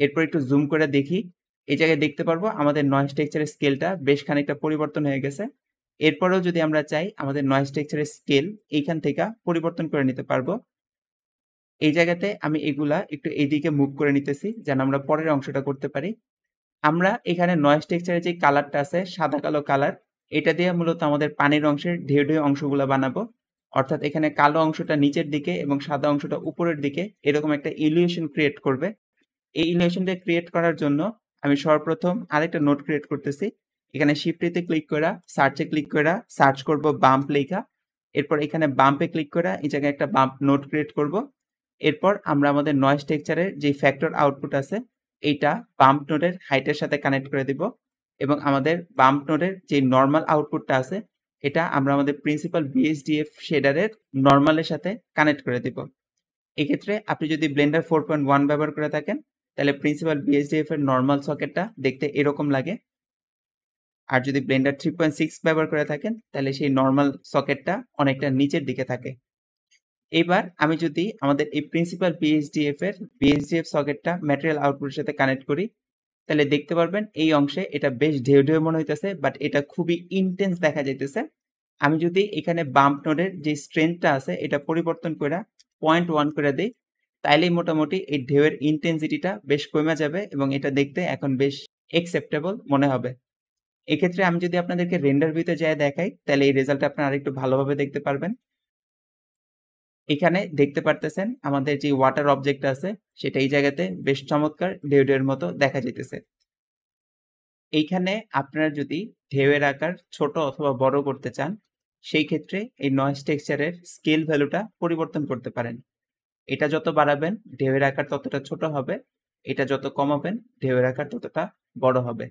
এরপর একটু জুম করে দেখি এই জায়গায় দেখতে পারবো আমাদের নয়েস টেক্সচারের স্কেলটা বেশ খানিকটা পরিবর্তন হয়ে গেছে এরপরেও যদি আমরা চাই আমাদের নয়েস টেক্সচারের স্কেল এইখান থেকে পরিবর্তন করে নিতে পারবো এই জায়গাতে আমি এগুলা একটু এইদিকে মুভ করে নিতেছি যেন আমরা পরের অংশটা করতে পারি আমরা এখানে নয়েস টেক্সচারের যে কালারটা আছে সাদা কালো কালার এটা দিয়ে মূলত আমাদের পানির অংশের ঢেউ ঢেউ অংশগুলো বানাবো অর্থাৎ এখানে কালো অংশটা নিচের দিকে এবং সাদা অংশটা উপরের দিকে এরকম একটা ইলিউশন ক্রিয়েট করবে এই ইনোভেশনটা ক্রিয়েট করার জন্য আমি সর্বপ্রথম আরেকটা নোট ক্রিয়েট করতেছি এখানে শিফটিতে e ক্লিক করা সার্চে ক্লিক করা সার্চ করব বাম্প লেখা এরপর এখানে বাম্পে ক্লিক করা এই জায়গায় একটা বাম্প নোট ক্রিয়েট করব এরপর আমরা আমাদের নয়েস টেকচারের যে ফ্যাক্টর আউটপুট আছে এইটা বাম্প নোডের হাইটের সাথে কানেক্ট করে দিব এবং আমাদের বাম্প নোডের যে নর্মাল আউটপুটটা আছে এটা আমরা আমাদের প্রিন্সিপাল বিএসডিএফ শেডারের নর্মালের সাথে কানেক্ট করে দিব এক্ষেত্রে আপনি যদি ব্লেন্ডার ফোর পয়েন্ট ওয়ান ব্যবহার করে থাকেন তাহলে প্রিন্সিপাল বিএসডিএফ এর নর্মাল সকেটটা দেখতে এরকম লাগে আর যদি ব্লেন্ডার থ্রি পয়েন্ট সিক্স ব্যবহার করে থাকেন তাহলে সেই নর্মাল সকেটটা অনেকটা নিচের দিকে থাকে এবার আমি যদি আমাদের এই প্রিন্সিপাল বিএসডিএফ এর বিএসডিএফ সকেটটা ম্যাটেরিয়াল আউটপুটের সাথে কানেক্ট করি তাহলে দেখতে পারবেন এই অংশে এটা বেশ ঢেউ ঢেউ মনে হইতেছে বাট এটা খুবই ইন্টেন্স দেখা যাইতেছে আমি যদি এখানে বাম্প নোডের যে স্ট্রেংথটা আছে এটা পরিবর্তন করে পয়েন্ট ওয়ান করে দিই তাইলেই মোটামুটি এই ঢেউয়ের ইন্টেন্সিটিটা বেশ কমে যাবে এবং এটা দেখতে এখন বেশ একসেপ্টেবল মনে হবে এক্ষেত্রে আমি যদি আপনাদেরকে রেন্ডার ভিউতে যাই দেখাই তাহলে এই রেজাল্টটা আপনারা আরেকটু ভালোভাবে দেখতে পারবেন এখানে দেখতে পারতেছেন আমাদের যে ওয়াটার অবজেক্ট আছে সেটা এই জায়গাতে বেশ চমৎকার ঢেউ ঢেউয়ের মতো দেখা যেতেছে এইখানে আপনারা যদি ঢেউয়ের আকার ছোট অথবা বড় করতে চান সেই ক্ষেত্রে এই নয়েস টেক্সচারের স্কেল ভ্যালুটা পরিবর্তন করতে পারেন এটা যত বাড়াবেন ঢেউয়ের আকার ততটা ছোট হবে এটা যত কমাবেন ঢেউয়ের আকার ততটা বড় হবে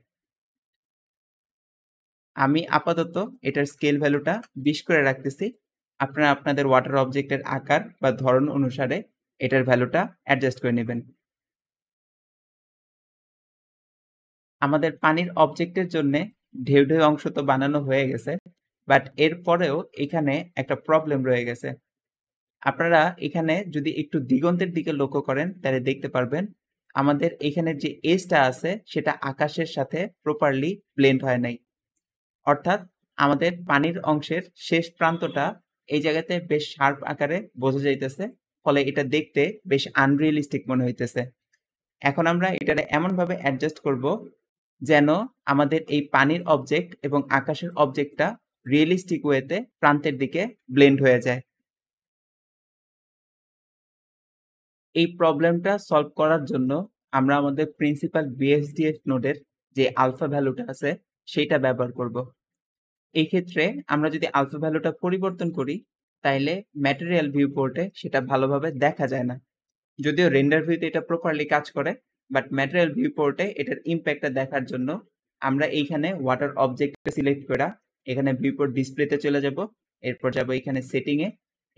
আমি আপাতত এটার স্কেল ভ্যালুটা বিশ করে রাখতেছি আপনারা আপনাদের ওয়াটার অবজেক্টের আকার বা ধরন অনুসারে এটার ভ্যালুটা অ্যাডজাস্ট করে নেবেন আমাদের পানির অবজেক্টের জন্য ঢেউ ঢেউ অংশ তো বানানো হয়ে গেছে বাট এরপরেও এখানে একটা প্রবলেম রয়ে গেছে আপনারা এখানে যদি একটু দিগন্তের দিকে লক্ষ্য করেন তাহলে দেখতে পারবেন আমাদের এখানে যে এজটা আছে সেটা আকাশের সাথে প্রপারলি ব্লেন্ড হয় নাই অর্থাৎ আমাদের পানির অংশের শেষ প্রান্তটা এই জায়গাতে বেশ শার্প আকারে বোঝা যাইতেছে ফলে এটা দেখতে বেশ আনরিয়েলিস্টিক মনে হইতেছে এখন আমরা এটাকে এমনভাবে অ্যাডজাস্ট করব যেন আমাদের এই পানির অবজেক্ট এবং আকাশের অবজেক্টটা রিয়েলিস্টিক ওয়েতে প্রান্তের দিকে ব্লেন্ড হয়ে যায় এই প্রবলেমটা সলভ করার জন্য আমরা আমাদের প্রিন্সিপাল বিএসডিএফ নোডের যে আলফা ভ্যালুটা আছে সেইটা ব্যবহার করব এই ক্ষেত্রে আমরা যদি আলফা ভ্যালুটা পরিবর্তন করি তাইলে ম্যাটেরিয়াল ভিউ পোর্টে সেটা ভালোভাবে দেখা যায় না যদিও রেন্ডার ভিউতে এটা প্রপারলি কাজ করে বাট ম্যাটেরিয়াল ভিউ পোর্টে এটার ইম্প্যাক্টটা দেখার জন্য আমরা এইখানে ওয়াটার অবজেক্টটা সিলেক্ট করা এখানে ভিউ পোর্ট ডিসপ্লেতে চলে যাব এরপর যাব এখানে সেটিংয়ে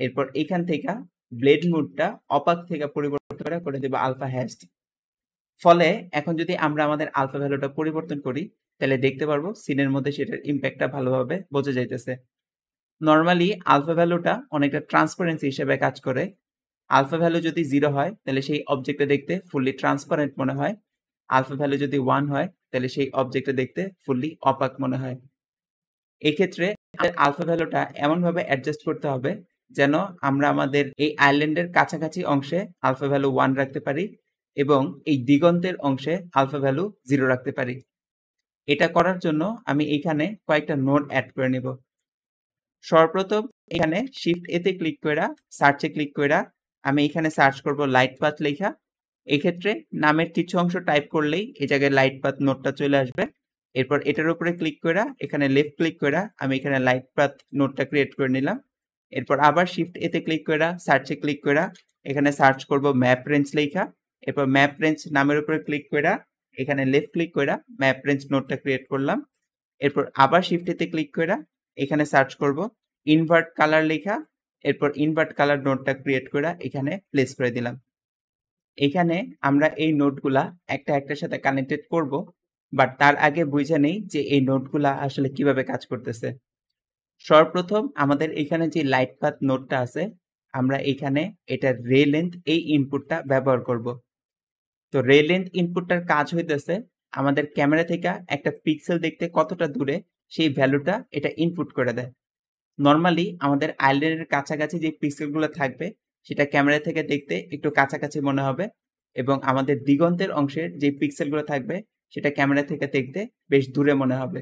এরপর এখান থেকে ব্লেড মুডটা অপাক থেকে পরিবর্তন করে করে দেবো আলফা হ্যাশ ফলে এখন যদি আমরা আমাদের আলফা ভ্যালুটা পরিবর্তন করি তাহলে দেখতে পারবো সিনের মধ্যে সেটার ইম্প্যাক্টটা ভালোভাবে বোঝা যাইতেছে নর্মালি আলফা ভ্যালুটা অনেকটা ট্রান্সপারেন্সি হিসেবে কাজ করে আলফা ভ্যালু যদি জিরো হয় তাহলে সেই অবজেক্টটা দেখতে ফুললি ট্রান্সপারেন্ট মনে হয় আলফা ভ্যালু যদি ওয়ান হয় তাহলে সেই অবজেক্টটা দেখতে ফুললি অপাক মনে হয় এক্ষেত্রে আলফা ভ্যালুটা এমনভাবে অ্যাডজাস্ট করতে হবে যেন আমরা আমাদের এই আইল্যান্ডের কাছাকাছি অংশে আলফা ভ্যালু ওয়ান রাখতে পারি এবং এই দিগন্তের অংশে আলফা ভ্যালু জিরো রাখতে পারি এটা করার জন্য আমি এখানে কয়েকটা নোট অ্যাড করে নেব সর্বপ্রথম এখানে শিফট এতে ক্লিক করে সার্চে ক্লিক করে আমি এখানে সার্চ করব লাইট পাথ লেখা এক্ষেত্রে নামের কিছু অংশ টাইপ করলেই এ জায়গায় লাইট পাথ নোটটা চলে আসবে এরপর এটার উপরে ক্লিক করে এখানে লেফট ক্লিক করে আমি এখানে লাইট পাথ নোটটা ক্রিয়েট করে নিলাম এরপর আবার শিফট এতে ক্লিক করে সার্চে ক্লিক করে এখানে সার্চ করব ম্যাপ রেঞ্জ লেখা এরপর ম্যাপ রেঞ্জ নামের উপরে ক্লিক করে এখানে লেফট ক্লিক করে ম্যাপ রেঞ্জ নোটটা ক্রিয়েট করলাম এরপর আবার শিফট এতে ক্লিক করে এখানে সার্চ করব ইনভার্ট কালার লেখা এরপর ইনভার্ট কালার নোটটা ক্রিয়েট করে এখানে প্লেস করে দিলাম এখানে আমরা এই নোটগুলা একটা একটার সাথে কানেক্টেড করব বাট তার আগে বুঝে নেই যে এই নোটগুলা আসলে কিভাবে কাজ করতেছে সর্বপ্রথম আমাদের এখানে যে লাইট পাথ নোটটা আছে আমরা এখানে এটা রে লেন্থ এই ইনপুটটা ব্যবহার করব তো রে লেন্থ ইনপুটটার কাজ হইতেছে আমাদের ক্যামেরা থেকে একটা পিক্সেল দেখতে কতটা দূরে সেই ভ্যালুটা এটা ইনপুট করে দেয় নর্মালি আমাদের আইল্যান্ডের কাছাকাছি যে পিক্সেলগুলো থাকবে সেটা ক্যামেরা থেকে দেখতে একটু কাছাকাছি মনে হবে এবং আমাদের দিগন্তের অংশের যে পিক্সেলগুলো থাকবে সেটা ক্যামেরা থেকে দেখতে বেশ দূরে মনে হবে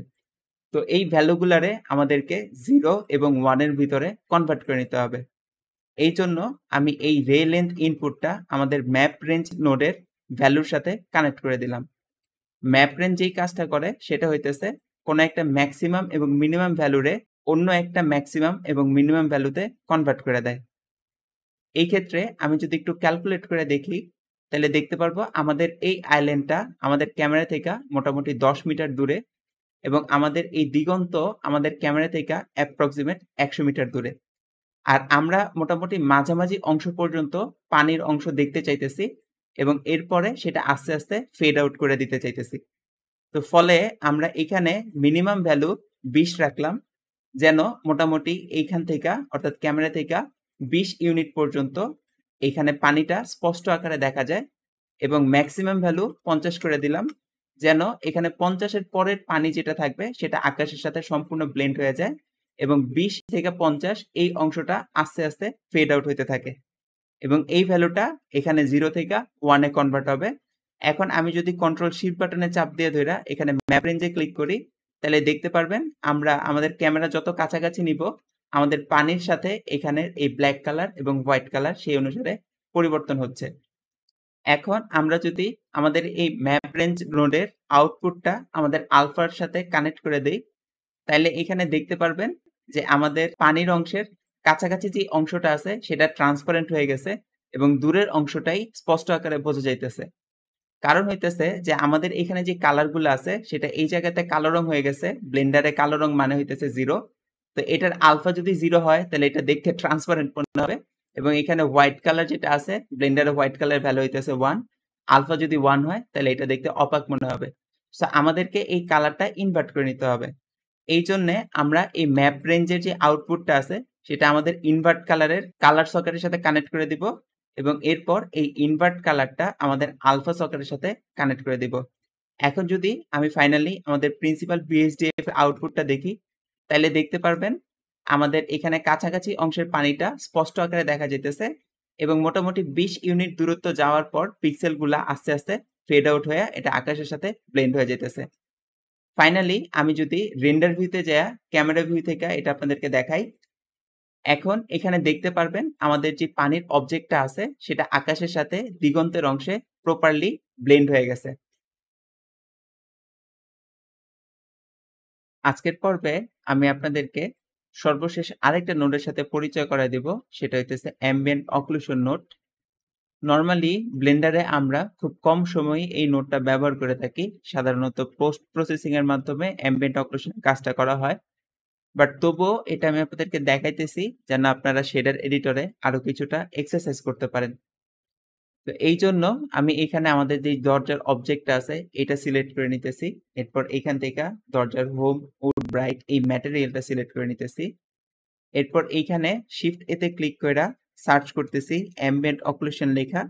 তো এই ভ্যালুগুলারে আমাদেরকে জিরো এবং ওয়ানের ভিতরে কনভার্ট করে নিতে হবে এই জন্য আমি এই রে লেন্থ ইনপুটটা আমাদের ম্যাপ রেঞ্জ নোডের ভ্যালুর সাথে কানেক্ট করে দিলাম ম্যাপ রেঞ্জ যেই কাজটা করে সেটা হইতেছে কোনো একটা ম্যাক্সিমাম এবং মিনিমাম ভ্যালুরে অন্য একটা ম্যাক্সিমাম এবং মিনিমাম ভ্যালুতে কনভার্ট করে দেয় এই ক্ষেত্রে আমি যদি একটু ক্যালকুলেট করে দেখি তাহলে দেখতে পারবো আমাদের এই আইল্যান্ডটা আমাদের ক্যামেরা থেকে মোটামুটি দশ মিটার দূরে এবং আমাদের এই দিগন্ত আমাদের ক্যামেরা থেকে অ্যাপ্রক্সিমেট একশো মিটার দূরে আর আমরা মোটামুটি মাঝামাঝি অংশ পর্যন্ত পানির অংশ দেখতে চাইতেছি এবং এরপরে সেটা আস্তে আস্তে ফেড আউট করে দিতে চাইতেছি তো ফলে আমরা এখানে মিনিমাম ভ্যালু বিশ রাখলাম যেন মোটামুটি এইখান থেকে অর্থাৎ ক্যামেরা থেকে বিশ ইউনিট পর্যন্ত এখানে পানিটা স্পষ্ট আকারে দেখা যায় এবং ম্যাক্সিমাম ভ্যালু পঞ্চাশ করে দিলাম যেন এখানে পঞ্চাশের পরের পানি যেটা থাকবে সেটা আকাশের সাথে সম্পূর্ণ ব্লেন্ড হয়ে যায় এবং বিশ থেকে পঞ্চাশ এই অংশটা আস্তে আস্তে ফেড আউট হইতে থাকে এবং এই ভ্যালুটা এখানে জিরো থেকে ওয়ানে কনভার্ট হবে এখন আমি যদি কন্ট্রোল শিফট বাটনে চাপ দিয়ে ধরে এখানে ম্যাপ রেঞ্জে ক্লিক করি তাহলে দেখতে পারবেন আমরা আমাদের ক্যামেরা যত কাছাকাছি নিব আমাদের পানির সাথে এখানের এই ব্ল্যাক কালার এবং হোয়াইট কালার সেই অনুসারে পরিবর্তন হচ্ছে এখন আমরা যদি আমাদের এই ম্যাপ রেঞ্জ নোডের আউটপুটটা আমাদের আলফার সাথে কানেক্ট করে দেই তাহলে এখানে দেখতে পারবেন যে আমাদের পানির অংশের কাছাকাছি যে অংশটা আছে সেটা ট্রান্সপারেন্ট হয়ে গেছে এবং দূরের অংশটাই স্পষ্ট আকারে বোঝা যাইতেছে কারণ হইতেছে যে আমাদের এখানে যে কালারগুলো আছে সেটা এই জায়গাতে কালো রং হয়ে গেছে ব্লেন্ডারে কালো রং মানে হইতেছে জিরো তো এটার আলফা যদি জিরো হয় তাহলে এটা দেখতে ট্রান্সপারেন্ট মনে হবে এবং এখানে হোয়াইট কালার যেটা আছে ব্লেন্ডারে হোয়াইট কালার ভ্যালু হইতেছে ওয়ান আলফা যদি ওয়ান হয় তাহলে এটা দেখতে অপাক মনে হবে সো আমাদেরকে এই কালারটা ইনভার্ট করে নিতে হবে এই জন্যে আমরা এই ম্যাপ রেঞ্জের যে আউটপুটটা আছে সেটা আমাদের ইনভার্ট কালারের কালার সকেটের সাথে কানেক্ট করে দিব এবং এরপর এই ইনভার্ট কালারটা আমাদের আলফা সকেটের সাথে কানেক্ট করে দিব এখন যদি আমি ফাইনালি আমাদের প্রিন্সিপাল বিএসডিএফ আউটপুটটা দেখি তাহলে দেখতে পারবেন আমাদের এখানে কাছাকাছি অংশের পানিটা স্পষ্ট আকারে দেখা যেতেছে এবং মোটামুটি বিশ ইউনিট দূরত্ব যাওয়ার পর পিক্সেলগুলা আস্তে আস্তে ফেড আউট হয়ে এটা আকাশের সাথে ব্লেন্ড হয়ে যেতেছে ফাইনালি আমি যদি রেন্ডার ভিউতে যা ক্যামেরা ভিউ থেকে এটা আপনাদেরকে দেখাই এখন এখানে দেখতে পারবেন আমাদের যে পানির অবজেক্টটা আছে সেটা আকাশের সাথে দিগন্তের অংশে প্রপারলি ব্লেন্ড হয়ে গেছে আজকের পর্বে আমি আপনাদেরকে সর্বশেষ আরেকটা নোটের সাথে পরিচয় করাই দেব সেটা হইতেছে অ্যাম্বিয়েন্ট অক্লুশন নোট নর্মালি ব্লেন্ডারে আমরা খুব কম সময়ে এই নোটটা ব্যবহার করে থাকি সাধারণত পোস্ট প্রসেসিং এর মাধ্যমে অ্যাম্বিয়েন্ট অপারেশন কাজটা করা হয় বাট তবুও এটা আমি আপনাদেরকে দেখাইতেছি যেন আপনারা শেডার এডিটরে আরো কিছুটা এক্সারসাইজ করতে পারেন তো এই জন্য আমি এখানে আমাদের যে দরজার অবজেক্টটা আছে এটা সিলেক্ট করে নিতেছি এরপর এখান থেকে দরজার হোম উড ব্রাইট এই ম্যাটেরিয়ালটা সিলেক্ট করে নিতেছি এরপর এইখানে শিফট এতে ক্লিক করে সার্চ করতেছি অ্যাম্বিয়েন্ট অকুলেশন লেখা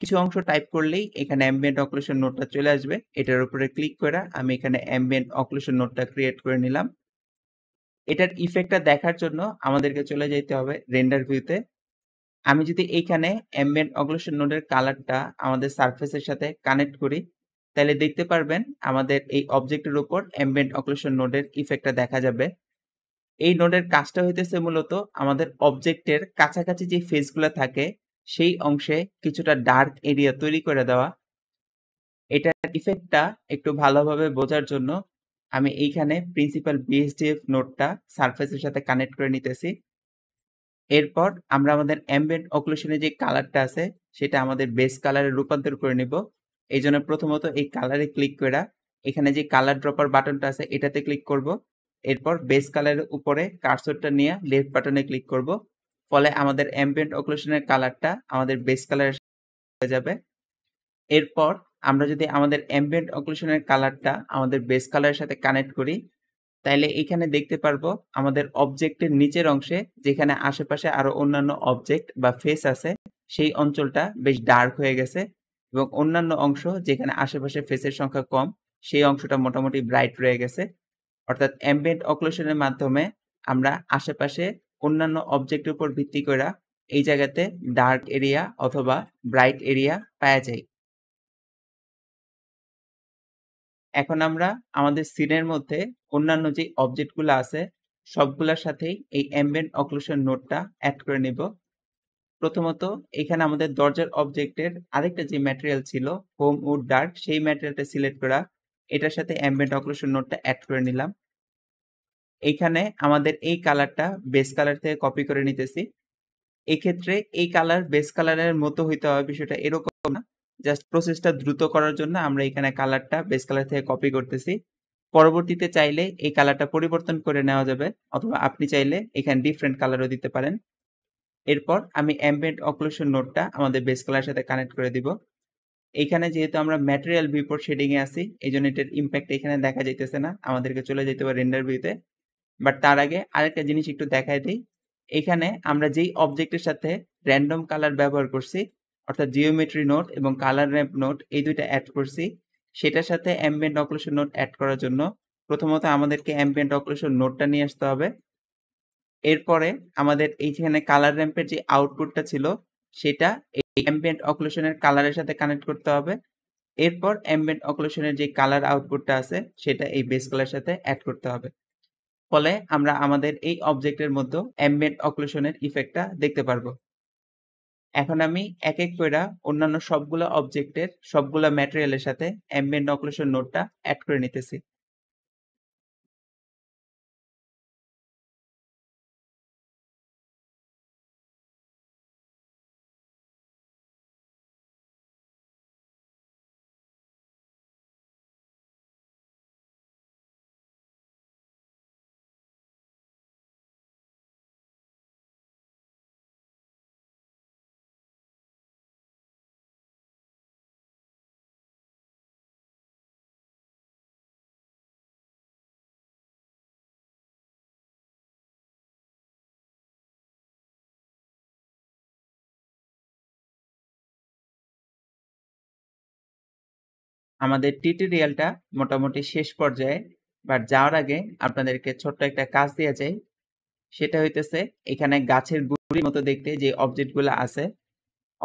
কিছু অংশ টাইপ করলেই এখানে অ্যাম্বিয়েন্ট অকুলেশন নোটটা চলে আসবে এটার উপরে ক্লিক করে আমি এখানে অ্যাম্বিয়েন্ট অকুলেশন নোটটা ক্রিয়েট করে নিলাম এটার ইফেক্টটা দেখার জন্য আমাদেরকে চলে যেতে হবে রেন্ডার ভিউতে আমি যদি এইখানে এমবেন্ট অগ্লোশন নোডের কালারটা আমাদের সারফেসের সাথে কানেক্ট করি তাহলে দেখতে পারবেন আমাদের এই অবজেক্টের উপর এমবেন্ট অক্লোশন নোডের ইফেক্টটা দেখা যাবে এই নোডের কাজটা হইতেছে মূলত আমাদের অবজেক্টের কাছাকাছি যে ফেসগুলো থাকে সেই অংশে কিছুটা ডার্ক এরিয়া তৈরি করে দেওয়া এটার ইফেক্টটা একটু ভালোভাবে বোঝার জন্য আমি এইখানে প্রিন্সিপাল বিএসডিএফ নোটটা সারফেসের সাথে কানেক্ট করে নিতেছি এরপর আমরা আমাদের অ্যাম্বিয়েন্ট অক্লুশনে যে কালারটা আছে সেটা আমাদের বেস কালারে রূপান্তর করে নিব এই জন্য প্রথমত এই কালারে ক্লিক করে এখানে যে কালার ড্রপার বাটনটা আছে এটাতে ক্লিক করব এরপর বেস কালারের উপরে কার্সরটা নিয়ে লেফট বাটনে ক্লিক করব ফলে আমাদের অ্যাম্বিয়েন্ট অক্লুশনের কালারটা আমাদের বেস কালারের হয়ে যাবে এরপর আমরা যদি আমাদের অ্যাম্বিয়েন্ট অক্লুশনের কালারটা আমাদের বেস কালারের সাথে কানেক্ট করি তাইলে এখানে দেখতে পারবো আমাদের অবজেক্টের নিচের অংশে যেখানে আশেপাশে আরো অন্যান্য অবজেক্ট বা ফেস আছে সেই অঞ্চলটা বেশ ডার্ক হয়ে গেছে এবং অন্যান্য অংশ যেখানে আশেপাশে ফেসের সংখ্যা কম সেই অংশটা মোটামুটি ব্রাইট রয়ে গেছে অর্থাৎ অ্যাম্বেন্ট অকলেশনের মাধ্যমে আমরা আশেপাশে অন্যান্য অবজেক্টের উপর ভিত্তি করে এই জায়গাতে ডার্ক এরিয়া অথবা ব্রাইট এরিয়া পাওয়া যায় এখন আমরা আমাদের সিনের মধ্যে অন্যান্য যে অবজেক্টগুলো আছে সবগুলোর সাথেই এই অ্যাম্বেন্ট অক্লুশন নোটটা অ্যাড করে নেব প্রথমত এখানে আমাদের দরজার অবজেক্টের আরেকটা যে ম্যাটেরিয়াল ছিল হোম উড ডার্ক সেই ম্যাটেরিয়ালটা সিলেক্ট করা এটার সাথে অ্যাম্বেন্ট অক্লুশন নোটটা অ্যাড করে নিলাম এখানে আমাদের এই কালারটা বেস কালার থেকে কপি করে নিতেছি এক্ষেত্রে এই কালার বেস কালারের মতো হইতে হবে বিষয়টা এরকম না জাস্ট প্রসেসটা দ্রুত করার জন্য আমরা এখানে কালারটা বেস কালার থেকে কপি করতেছি পরবর্তীতে চাইলে এই কালারটা পরিবর্তন করে নেওয়া যাবে অথবা আপনি চাইলে এখানে ডিফারেন্ট কালারও দিতে পারেন এরপর আমি অ্যাম্বেন্ট অক্লুশন নোটটা আমাদের বেস কালার সাথে কানেক্ট করে দিব এখানে যেহেতু আমরা ম্যাটেরিয়াল ভিউপোর্ট শেডিংয়ে আছি এই জন্য এটার ইম্প্যাক্ট এখানে দেখা যাইতেছে না আমাদেরকে চলে যেতে হবে রেন্ডার ভিউতে বাট তার আগে আরেকটা জিনিস একটু দেখাই দিই এখানে আমরা যেই অবজেক্টের সাথে র্যান্ডম কালার ব্যবহার করছি অর্থাৎ জিওমেট্রি নোট এবং কালার র্যাম্প নোট এই দুইটা অ্যাড করছি সেটার সাথে অ্যাম্বিয়েন্ট অকলেশন নোট অ্যাড করার জন্য প্রথমত আমাদেরকে অ্যাম্বিয়েন্ট অকলেশন নোটটা নিয়ে আসতে হবে এরপরে আমাদের এইখানে কালার র্যাম্পের যে আউটপুটটা ছিল সেটা এই অ্যাম্বিয়েন্ট অকুলেশনের কালারের সাথে কানেক্ট করতে হবে এরপর অ্যাম্বিয়েন্ট অকলেশনের যে কালার আউটপুটটা আছে সেটা এই বেস কালার সাথে অ্যাড করতে হবে ফলে আমরা আমাদের এই অবজেক্টের মধ্যে অ্যাম্বিয়েন্ট অকলেশনের ইফেক্টটা দেখতে পারবো এখন আমি এক এক কইরা অন্যান্য সবগুলো অবজেক্টের সবগুলো ম্যাটেরিয়ালের সাথে অ্যাম্বিয়েন্ট অকুলেশন নোটটা অ্যাড করে নিতেছি আমাদের টিউটোরিয়ালটা মোটামুটি শেষ পর্যায়ে বা যাওয়ার আগে আপনাদেরকে ছোট্ট একটা কাজ দেওয়া যায় সেটা হইতেছে এখানে গাছের গুড়ির মতো দেখতে যে অবজেক্টগুলো আছে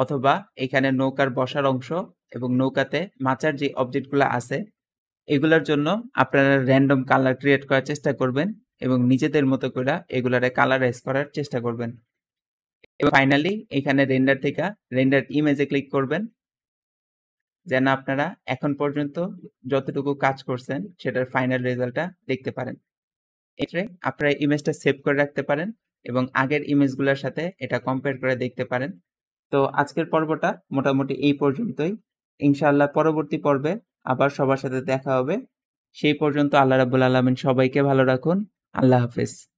অথবা এখানে নৌকার বসার অংশ এবং নৌকাতে মাচার যে অবজেক্টগুলো আছে এগুলোর জন্য আপনারা র্যান্ডম কালার ক্রিয়েট করার চেষ্টা করবেন এবং নিজেদের মতো করে এগুলারে কালারাইজ করার চেষ্টা করবেন এবং ফাইনালি এখানে রেন্ডার থেকে রেন্ডার ইমেজে ক্লিক করবেন যেন আপনারা এখন পর্যন্ত যতটুকু কাজ করছেন সেটার ফাইনাল রেজাল্টটা দেখতে পারেন এটা আপনারা ইমেজটা সেভ করে রাখতে পারেন এবং আগের ইমেজগুলোর সাথে এটা কম্পেয়ার করে দেখতে পারেন তো আজকের পর্বটা মোটামুটি এই পর্যন্তই ইনশাআল্লাহ পরবর্তী পর্বে আবার সবার সাথে দেখা হবে সেই পর্যন্ত আল্লাহ রাবুল আলমিন সবাইকে ভালো রাখুন আল্লাহ হাফিজ